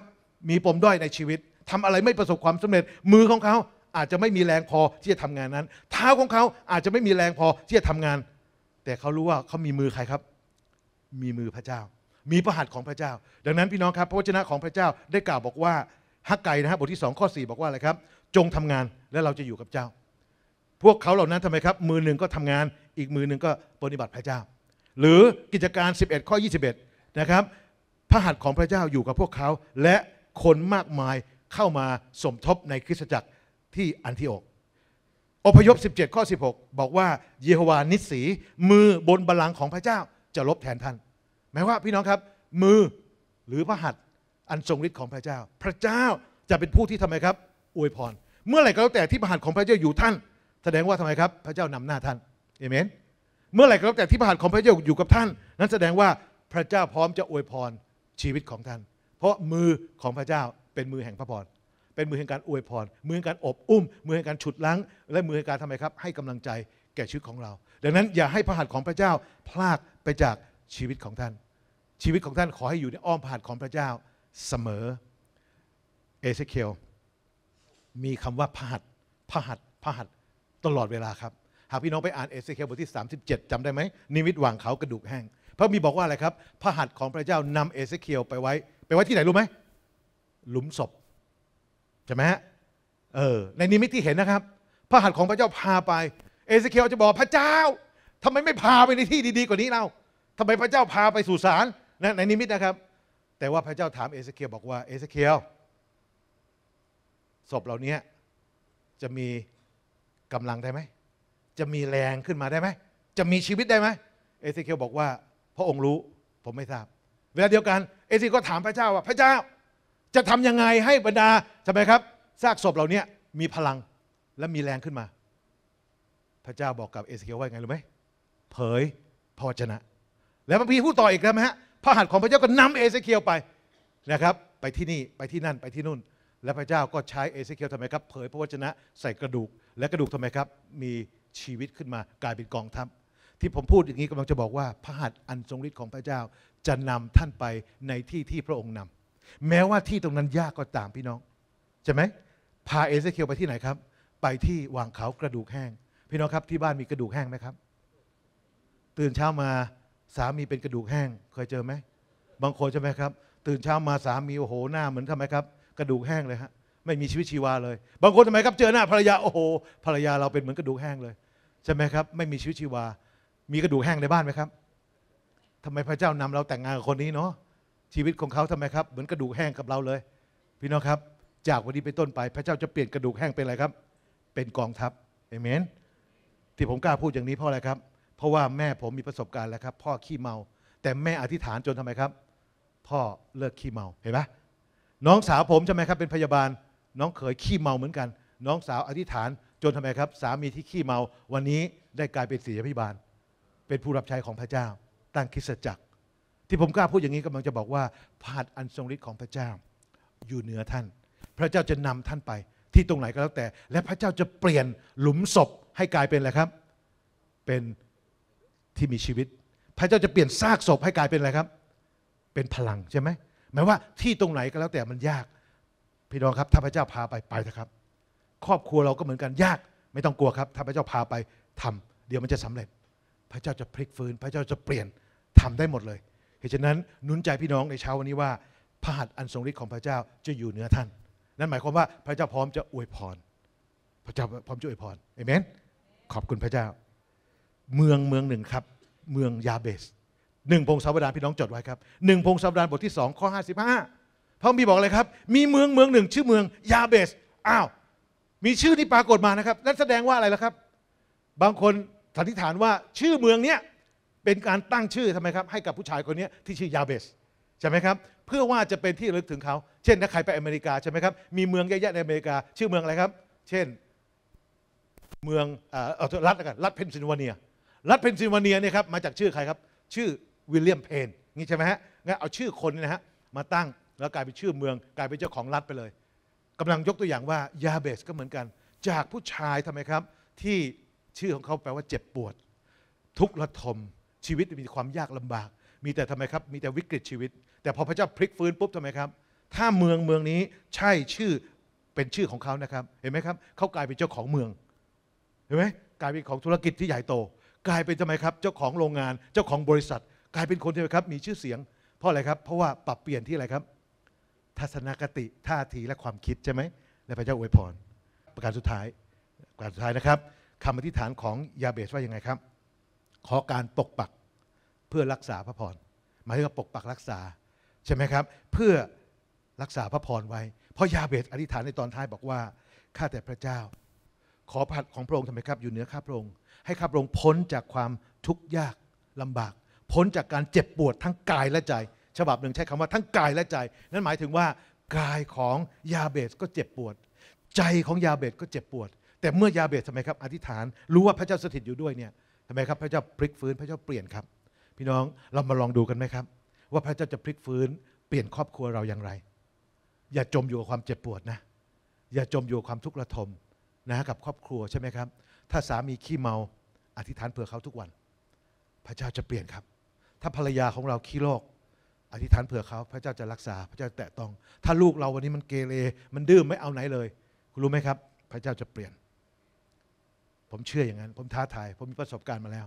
Speaker 1: มีปมด้อยในชีวิต ทำอะไรไม่ประสบความสำเร็จมือของเขาอาจจะไม่มีแรงพอที่จะทำงานนั้นเท้าของเขาอาจจะไม่มีแรงพอที่จะทำงานแต่เขารู้ว่าเขามีมือใครครับ มีมือพระเจ้า มีพระหัตถ์ของพระเจ้า ดังนั้นพี่น้องครับพระวจนะของพระเจ้าได้กล่าวบอกว่า ฮักไกนะฮะบทที่สองข้อสี่บอกว่าอะไรครับ จงทำงานแล้วเราจะอยู่กับเจ้า พวกเขาเหล่านั้นทำไมครับ มือหนึ่งก็ทำงานอีกมือหนึ่งก็ปฏิบัติพระเจ้า หรือกิจการ 11ข้อ21นะครับพระหัตถ์ของพระเจ้าอยู่กับพวกเขา และคนมากมายเข้ามาสมทบในคริสตจักรที่อันทิโอกอพยพ 17 ข้อ 16 บอกว่า เยโฮวานิสีมือบนบัลลังก์ของพระเจ้าจะลบแทนท่าน หมายว่าพี่น้องครับมือหรือพระหัตถ์อันทรงฤทธิ์ของพระเจ้า พระเจ้าจะเป็นผู้ที่ทำไมครับ อวยพรเมื่อไหร่ก็แล้วแต่ที่พระหัตถ์ของพระเจ้าอยู่ท่าน แสดงว่าทำไมครับพระเจ้านำหน้าท่านเอเมนเมื่อไหร่ก็แล้วแต่ที่พระหัตถ์ของพระเจ้าอยู่กับท่าน นั้นแสดงว่าพระเจ้าพร้อมจะอวยพรชีวิตของท่าน เพราะมือของพระเจ้าเป็นมือแห่งพระพรเป็นมือแห่งการอวยพร มือแห่งการอบอุ้ม มือแห่งการฉุดล้าง และมือแห่งการทำไมครับ ให้กำลังใจแก่ชีวิตของเรา ดังนั้นอย่าให้พระหัตถ์ของพระเจ้าพลากไปจากชีวิตของท่าน ชีวิตของท่านขอให้อยู่ในอ้อม พระหัตถ์ของพระเจ้าเสมอ เอเซเคียลมีคำว่าพระหัตถ์พระหัตถ์พระหัตถ์ตลอดเวลาครับหากพี่น้องไปอ่านเอเซเคียลบทที่ 37 จำได้ไหมนิมิตหว่างเขากระดูกแห้งพระมีบอกว่าอะไรครับ พระหัตถ์ของพระเจ้านำเอเซเคียลไปไว้ ไปไว้ที่ไหนรู้ไหม หลุมศพช่ไหมฮะ เออ ในนิมิตที่เห็นนะครับ พระหัตถ์ของพระเจ้าพาไป เอเซเคียลจะบอกพระเจ้า ทำไมไม่พาไปในที่ดีๆกว่านี้เราทำไมพระเจ้าพาไปสู่ศาลนะในนิมิตนะครับ แต่ว่าพระเจ้าถามเอเซเคียลบอกว่าเอเซเคียลศพเหล่านี้จะมีกำลังได้ไหม จะมีแรงขึ้นมาได้ไหม จะมีชีวิตได้ไหม เอเซเคียลบอกว่าพระองค์รู้ ผมไม่ทราบ เวลาเดียวกัน เอเซเคียลก็ถามพระเจ้าว่า พระเจ้าจะทำยังไงให้บรรดาทำไมครับซากศพเหล่านี้มีพลังและมีแรงขึ้นมา พระเจ้าบอกกับเอสเคียวว่าไงรู้ไหมเผยพอชนะ แล้วพระพีพูดต่ออีกแล้วไหมฮะพระหัตถ์ของพระเจ้าก็นำเอสเคียวไปนะครับ ไปที่นี่ไปที่นั่นไปที่นู่น และพระเจ้าก็ใช้เอสเคียวทำไมครับ เผยพระวจนะใส่กระดูกและกระดูกทำไมครับ มีชีวิตขึ้นมา กลายเป็นกองทัพที่ผมพูดอย่างนี้กำลังจะบอกว่าพระหัตถ์อันทรงฤทธิ์ของพระเจ้าจะนำท่านไปในที่ที่พระองค์นำแม้ว่าที่ตรงนั้นยากก็ตามพี่น้องใช่ไหมพาเอเซเคียวไปที่ไหนครับ ไปที่วางเขากระดูกแห้ง พี่น้องครับที่บ้านมีกระดูกแห้งไหมครับ ตื่นเช้ามาสามีเป็นกระดูกแห้งเคยเจอไหมบางคนใช่ไหมครับ ตื่นเช้ามาสามีโอ้โหหน้า เหมือนทำไมครับ กระดูกแห้งเลยฮะไม่มีชีวิตชีวาเลยบางคนทำไมครับ เจอหน้าภรรยาโอ้โหภรรยาเราเป็นเหมือนกระดูกแห้งเลยใช่ไหมครับ ไม่มีชีวิตชีวา มีกระดูกแห้งในบ้านไหมครับ ทำไมพระเจ้านำเราแต่งงานกับคนนี้เนาะชีวิตของเขาทำไมครับเหมือนกระดูกแห้งกับเราเลย พี่น้องครับ จากวันนี้เป็นต้นไป พระเจ้าจะเปลี่ยนกระดูกแห้งเป็นอะไรครับ เป็นกองทัพเอเมนที่ผมกล้าพูดอย่างนี้เพราะอะไรครับ เพราะว่าแม่ผมมีประสบการณ์แล้วครับ พ่อขี้เมา แต่แม่อธิษฐานจนทำไมครับ พ่อเลิกขี้เมาเห็นไหมน้องสาวผมใช่ไหมครับเป็นพยาบาลน้องเขยขี้เมาเหมือนกัน น้องสาวอธิษฐานจนทำไมครับ สามีที่ขี้เมา วันนี้ได้กลายเป็นศิษยาพิบาล เป็นผู้รับใช้ของพระเจ้า ตั้งคริสตจักรที่ผมกล้าพูดอย่างนี้กำลังจะบอกว่าพาดอันทรงฤทธิ์ของพระเจ้าอยู่เหนือท่าน พระเจ้าจะนำท่านไป ที่ตรงไหนก็แล้วแต่ และพระเจ้าจะเปลี่ยนหลุมศพให้กลายเป็นอะไรครับ เป็นที่มีชีวิต พระเจ้าจะเปลี่ยน ซากศพให้กลายเป็นอะไรครับ เป็นพลังใช่ไหม หมายว่าที่ตรงไหนก็แล้วแต่มันยาก พี่น้องครับ ถ้าพระเจ้าพาไปไปเถอะครับ ครอบครัวเราก็เหมือนกันยากไม่ต้องกลัวครับ ถ้าพระเจ้าพาไปทำ เดี๋ยวมันจะสำเร็จ พระเจ้าจะพลิกฟื้น พระเจ้าจะเปลี่ยนทำได้หมดเลยเหตุฉะนั้นหนุนใจพี่น้องในเช้าวันนี้ว่าพระหัตถ์อันทรงฤทธิ์ของพระเจ้าจะอยู่เหนือท่าน นั่นหมายความว่าพระเจ้าพร้อมจะอวยพร พระเจ้าพร้อมจะอวยพรเอเมนขอบคุณพระเจ้า เมืองเมืองหนึ่งครับ เมืองยาเบสหนึ่งพงศาวดารพี่น้องจดไว้ครับหนึ่งพงศาวดารบทที่สองข้อห้าสิบห้าพระมีบอกอะไรครับ มีเมืองเมืองหนึ่ง ชื่อเมืองยาเบสอ้าวมีชื่อที่ปรากฏมานะครับนั่นแสดงว่าอะไรล่ะครับ บางคนสันนิษฐานว่าชื่อเมืองเนี้ยเป็นการตั้งชื่อทำไมครับให้กับผู้ชายคนนี้ที่ชื่อยาเบสใช่ไหมครับเพื่อว่าจะเป็นที่ระลึกถึงเขา เช่นถ้าใครไปอเมริกาใช่ไหมครับมีเมืองเยอะแยะในอเมริกาชื่อเมืองอะไรครับ เช่นเมืองเอ่อรัฐกันรัฐเพนซิลเวเนีย รัฐเพนซิลเวเนียเนี่ยครับมาจากชื่อใครครับ ชื่อวิลเลียมเพนนี่ใช่ไหมฮะงั้นเอาชื่อคนนะฮะมาตั้งแล้วกลายเป็นชื่อเมือง กลายเป็นเจ้าของรัฐไปเลย กำลังยกตัวอย่างว่ายาเบสก็เหมือนกัน จากผู้ชายทำไมครับ ที่ชื่อของเขาแปลว่าเจ็บปวด ทุกข์ระทมชีวิตมีความยากลำบาก มีแต่ทำไมครับ มีแต่วิกฤตชีวิต แต่พอพระเจ้าพลิกฟื้นปุ๊บทำไมครับ ถ้าเมืองเมืองนี้ใช่ชื่อเป็นชื่อของเขานะครับเห็นไหมครับเขากลายเป็นเจ้าของเมือง เห็นไหมกลายเป็นของธุรกิจที่ใหญ่โตกลายเป็นทำไมครับ เจ้าของโรงงานเจ้าของบริษัท กลายเป็นคนที่ครับ มีชื่อเสียง เพราะอะไรครับเพราะว่าปรับเปลี่ยนที่อะไรครับ ทัศนคติท่าทีและความคิดใช่ไหมและพระเจ้าอวยพร ประการสุดท้ายประการสุดท้ายนะครับคำอธิษฐานของยาเบสว่ายังไงครับขอการปกปักเพื่อรักษาพระพรหมายถึงปกปักรักษาใช่ไหมครับ เพื่อรักษาพระพรไว้ เพราะยาเบสอธิษฐานในตอนท้ายบอกว่าข้าแต่พระเจ้า ขอผัดของพระองค์ทำไมครับ อยู่เหนือข้าพระองค์ให้ข้าพระองค์พ้นจากความทุกข์ยากลำบาก พ้นจากการเจ็บปวดทั้งกายและใจ ฉบับหนึ่งใช้คำว่าทั้งกายและใจนั่นหมายถึงว่ากายของยาเบสก็เจ็บปวด ใจของยาเบสก็เจ็บปวด แต่เมื่อยาเบสทำไมครับ อธิษฐานรู้ว่าพระเจ้าสถิตอยู่ด้วยเนี่ยทำไมครับพระเจ้าพลิกฟื้นพระเจ้าเปลี่ยนครับ พี่น้องเรามาลองดูกันไหมครับ ว่าพระเจ้าจะพลิกฟื้นเปลี่ยนครอบครัวเราอย่างไร อย่าจมอยู่กับความเจ็บปวดนะ อย่าจมอยู่กับความทุกข์ระทมนะกับครอบครัวใช่ไหมครับ ถ้าสามีขี้เมาอธิษฐานเผื่อเขาทุกวัน พระเจ้าจะเปลี่ยนครับ ถ้าภรรยาของเราขี้โรคอธิษฐานเผื่อเขา พระเจ้าจะรักษา พระเจ้าแตะต้องถ้าลูกเราวันนี้มันเกเรมันดื้อไม่เอาไหนเลย คุณรู้ไหมครับ พระเจ้าจะเปลี่ยนผมเชื่ออย่างนั้นผมท้าทายผมมีประสบการณ์มาแล้ว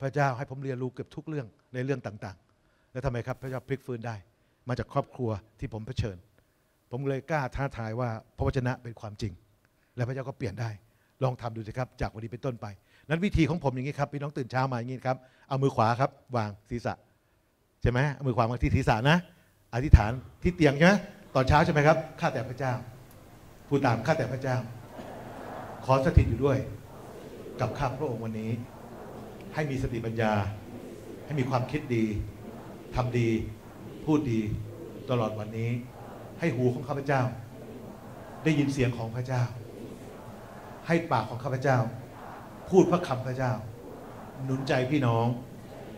Speaker 1: พระเจ้าให้ผมเรียนรู้เกือบทุกเรื่องในเรื่องต่าง ๆ แล้วทำไมครับพระเจ้าพลิกฟื้นได้ มาจากครอบครัวที่ผมเผชิญ ผมเลยกล้าท้าทายว่า พระวจนะเป็นความจริง และพระเจ้าก็เปลี่ยนได้ ลองทำดูสิครับ จากวันนี้เป็นต้นไป นั้นวิธีของผมอย่างนี้ครับพี่น้องตื่นเช้ามาอย่างนี้ครับเอามือขวาครับวางศีรษะใช่ไหมเอามือขวาวางที่ศีรษะนะ อธิษฐานที่เตียงใช่ไหมตอนเช้าใช่ไหมครับข้าแต่พระเจ้า ผู้ตามข้าแต่พระเจ้า ขอสถิตอยู่ด้วยกับข้าพระองค์วันนี้ ให้มีสติปัญญา ให้มีความคิดดีทำดีพูดดีตลอดวันนี้ ให้หูของข้าพเจ้า ได้ยินเสียงของพระเจ้า ให้ปากของข้าพเจ้า พูดพระคำพระเจ้า หนุนใจพี่น้อง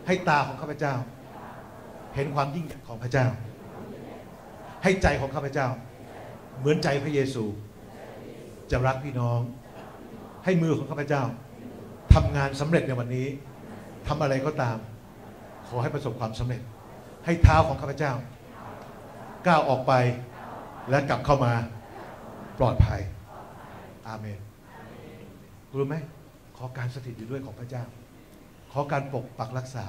Speaker 1: ให้ตาของข้าพเจ้า เห็นความยิ่งใหญ่ของพระเจ้า ให้ใจของข้าพเจ้า เหมือนใจพระเยซูจะรักพี่น้องให้มือของข้าพเจ้าทำงานสำเร็จในวันนี้ทำอะไรก็ตาม ขอให้ประสบความสำเร็จ ให้เท้าของข้าพเจ้า ก้าวออกไปและกลับเข้ามาปลอดภัยอาเมน รู้ไหม ขอการสถิตอยู่ด้วยของพระเจ้า ขอการปกปักรักษา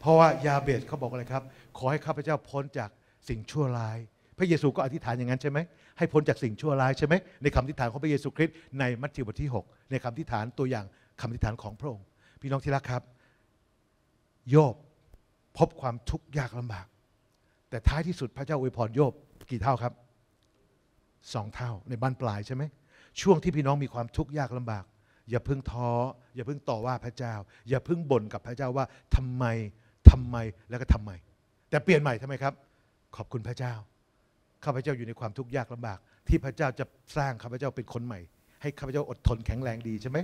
Speaker 1: เพราะว่ายาเบสเขาบอกอะไรครับ ขอให้ข้าพเจ้าพ้นจากสิ่งชั่วร้าย พระเยซูก็อธิษฐานอย่างนั้นใช่ไหมให้พ้นจากสิ่งชั่วร้ายใช่ไหมในคำอธิษฐานของพระเยซูคริสต์ในมัทธิวบทที่6ในคำอธิษฐานตัวอย่างคำอธิษฐานของพระองค์ พี่น้องที่รักครับ โยบพบความทุกข์ยากลำบาก แต่ท้ายที่สุดพระเจ้าอวยพรโยบกี่เท่าครับสองเท่าในบ้านปลายใช่ไหมช่วงที่พี่น้องมีความทุกข์ยากลำบาก อย่าเพิ่งท้ออย่าเพิ่งต่อว่าพระเจ้า อย่าเพิ่งบ่นกับพระเจ้าว่าทำไมทำไมแล้วก็ทำไมแต่เปลี่ยนใหม่ทำไมครับขอบคุณพระเจ้าข้าพเจ้าอยู่ในความทุกข์ยากลำบาก ที่พระเจ้าจะสร้างข้าพเจ้าเป็นคนใหม่ ให้ข้าพเจ้าอดทนแข็งแรงดีใช่ไหม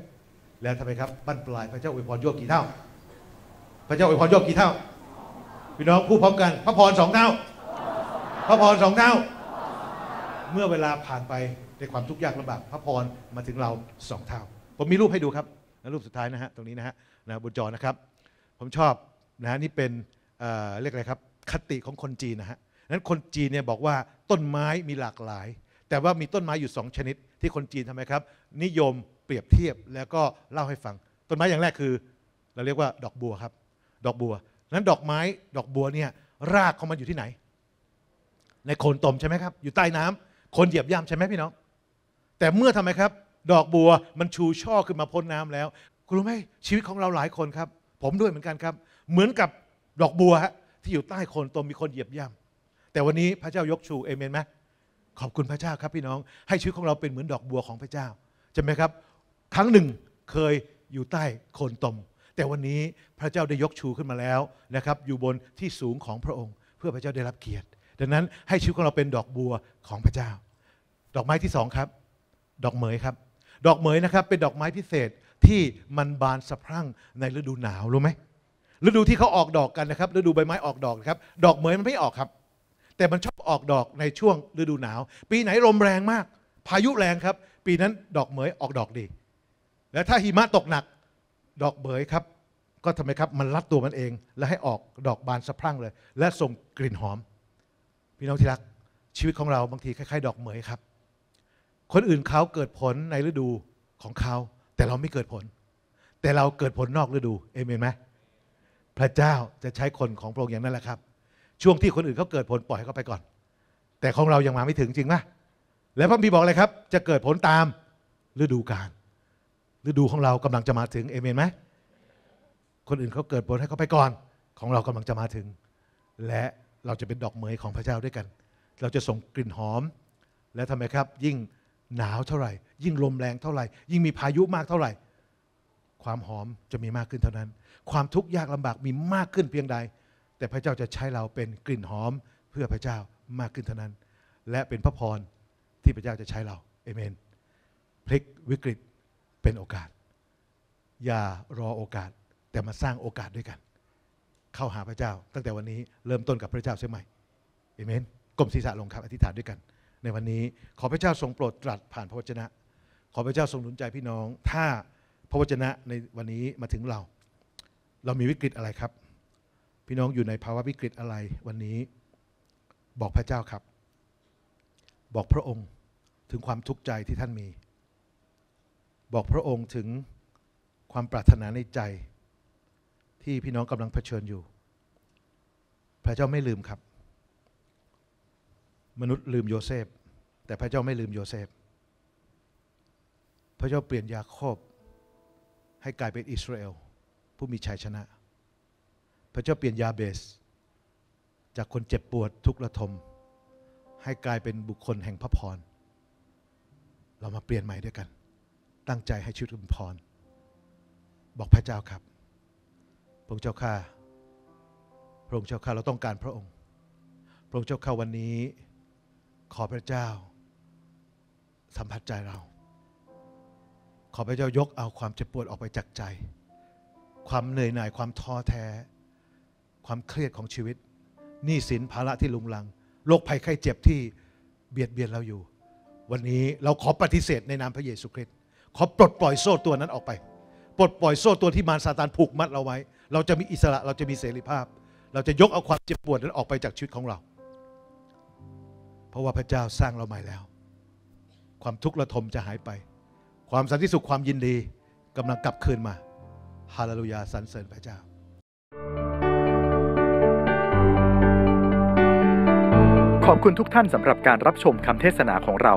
Speaker 1: แล้วทำไมครับบั้นปลายพระเจ้าอวยพรโยกกี่เท่าพระเจ้าอวยพรโยกกี่เท่าพี่น้องพูดพร้อมกัน พระพรสองเท่า พระพรสองเท่า เมื่อเวลาผ่านไปในความทุกข์ยากลำบากพระพรมาถึงเราสองเท่า ผมมีรูปให้ดูครับนะรูปสุดท้ายนะฮะตรงนี้นะฮะนะบนจอนะครับ ผมชอบนะนี่เป็นเเรียกอะไรครับคติของคนจีนนะฮะนั้นคนจีนเนี่ยบอกว่าต้นไม้มีหลากหลาย แต่ว่ามีต้นไม้อยู่สองชนิดที่คนจีนทำไมครับ นิยมปรียบเทียบแล้วก็เล่าให้ฟังต้นไม้อย่างแรกคือเราเรียกว่าดอกบัวครับ ดอกบัวนั้นดอกไม้ ดอกบัวเนี่ย รากของมันอยู่ที่ไหน ในโคนตมใช่ไหมครับ อยู่ใต้น้ำ คนเหยียบย่ำใช่ไหมพี่น้อง แต่เมื่อทำไมครับ ดอกบัวมันชูช่อขึ้นมาพ้นน้ำแล้วคุณรู้ไหมชีวิตของเราหลายคนครับ ผมด้วยเหมือนกันครับ เหมือนกับดอกบัวฮะที่อยู่ใต้โคนตมมีคนเหยียบย่ำแต่วันนี้พระเจ้ายกชูเอเมนไหมขอบคุณพระเจ้าครับพี่น้อง ให้ชีวิตของเราเป็นเหมือนดอกบัวของพระเจ้า ใช่ไหมครับครั้งหนึ่งเคยอยู่ใต้โคนตม แต่วันนี้พระเจ้าได้ยกชูขึ้นมาแล้วนะครับ อยู่บนที่สูงของพระองค์ เพื่อพระเจ้าได้รับเกียรติดังนั้นให้ชีวิตของเราเป็นดอกบัวของพระเจ้า ดอกไม้ที่สองครับ ดอกเหมยครับ ดอกเหมยนะครับ เป็นดอกไม้พิเศษที่มันบานสะพรั่งในฤดูหนาวรู้ไหมฤดูที่เขาออกดอกกันนะครับ ฤดูใบไม้ออกดอกครับ ดอกเหมยมันไม่ออกครับ แต่มันชอบออกดอกในช่วง ฤดูหนาว ปีไหนลมแรงมาก พายุแรงครับ ปีนั้นดอกเหมยออกดอกดีแล้วถ้าหิมะตกหนักดอกเบยครับ ก็ทำไมครับมันรัดตัวมันเอง และให้ออกดอกบานสะพรั่งเลย และส่งกลิ่นหอม พี่น้องที่รักชีวิตของเราบางทีคล้ายๆดอกเหมยครับ คนอื่นเขาเกิดผลในฤดูของเขา แต่เราไม่เกิดผล แต่เราเกิดผลนอกฤดูเอเมนไหมพระเจ้าจะใช้คนของพระองค์อย่างนั้นแหละครับ ช่วงที่คนอื่นเขาเกิดผลปล่อยให้เขาไปก่อน แต่ของเรายังมาไม่ถึงจริงไหมและพระบีบอกอะไรครับ จะเกิดผลตามฤดูกาลฤดูของเรากำลังจะมาถึงเอเมนไหมคนอื่นเขาเกิดบนให้เขาไปก่อนของเรากำลังจะมาถึง และเราจะเป็นดอกเหมยของพระเจ้าด้วยกัน เราจะส่งกลิ่นหอม และทำไมครับ ยิ่งหนาวเท่าไหร่ ยิ่งลมแรงเท่าไหร่ยิ่งมีพายุมากเท่าไหร่ ความหอมจะมีมากขึ้นเท่านั้น ความทุกข์ยากลำบากมีมากขึ้นเพียงใด แต่พระเจ้าจะใช้เราเป็นกลิ่นหอมเพื่อพระเจ้ามากขึ้นเท่านั้น และเป็นพระพรที่พระเจ้าจะใช้เราเอเมนพลิกวิกฤตเป็นโอกาส อย่ารอโอกาสแต่มาสร้างโอกาสด้วยกัน เข้าหาพระเจ้า ตั้งแต่วันนี้เริ่มต้นกับพระเจ้าเสียใหม่เอเมนกลมศีรษะลงครับ อธิษฐานด้วยกัน ในวันนี้ขอพระเจ้าทรงโปรดตรัสผ่านพระวจนะ ขอพระเจ้าทรงหนุนใจพี่น้อง ถ้าพระวจนะในวันนี้มาถึงเรา เรามีวิกฤตอะไรครับ พี่น้องอยู่ในภาวะวิกฤตอะไร วันนี้บอกพระเจ้าครับ บอกพระองค์ถึงความทุกข์ใจที่ท่านมีบอกพระองค์ถึงความปรารถนาในใจที่พี่น้องกำลังเผชิญอยู่ พระเจ้าไม่ลืมครับ มนุษย์ลืมโยเซฟ แต่พระเจ้าไม่ลืมโยเซฟ พระเจ้าเปลี่ยนยาโคบ ให้กลายเป็นอิสราเอลผู้มีชัยชนะ พระเจ้าเปลี่ยนยาเบส จากคนเจ็บปวดทุกข์ระทม ให้กลายเป็นบุคคลแห่งพระพร เรามาเปลี่ยนใหม่ด้วยกันตั้งใจให้ชีวิตคุณพรบอกพระเจ้าครับ พระองค์เจ้าข้า พระองค์เจ้าข้าเราต้องการพระองค์ พระองค์เจ้าข้าวันนี้ขอพระเจ้า สัมผัสใจเรา ขอพระเจ้ายกเอาความเจ็บปวดออกไปจากใจ ความเหนื่อยหน่าย ความท้อแท้ ความเครียดของชีวิต หนี้สินภาระที่ลุงลัง โรคภัยไข้เจ็บที่เบียดเบียนเราอยู่ วันนี้เราขอปฏิเสธในนามพระเยซูคริสตขอปลดปล่อยโซ่ตัวนั้นออกไป ปลดปล่อยโซ่ตัวที่มารซาตานผูกมัดเราไว้ เราจะมีอิสระเราจะมีเสรีภาพ เราจะยกเอาความเจ็บปวดนั้นออกไปจากชีวิตของเรา เพราะว่าพระเจ้าสร้างเราใหม่แล้ว ความทุกข์ระทมจะหายไป ความสันติสุขความยินดีกำลังกลับคืนมาฮาเลลูยาสรรเสริญพระเจ้า ขอบคุณทุกท่านสำหรับการรับชมคำเทศนาของเรา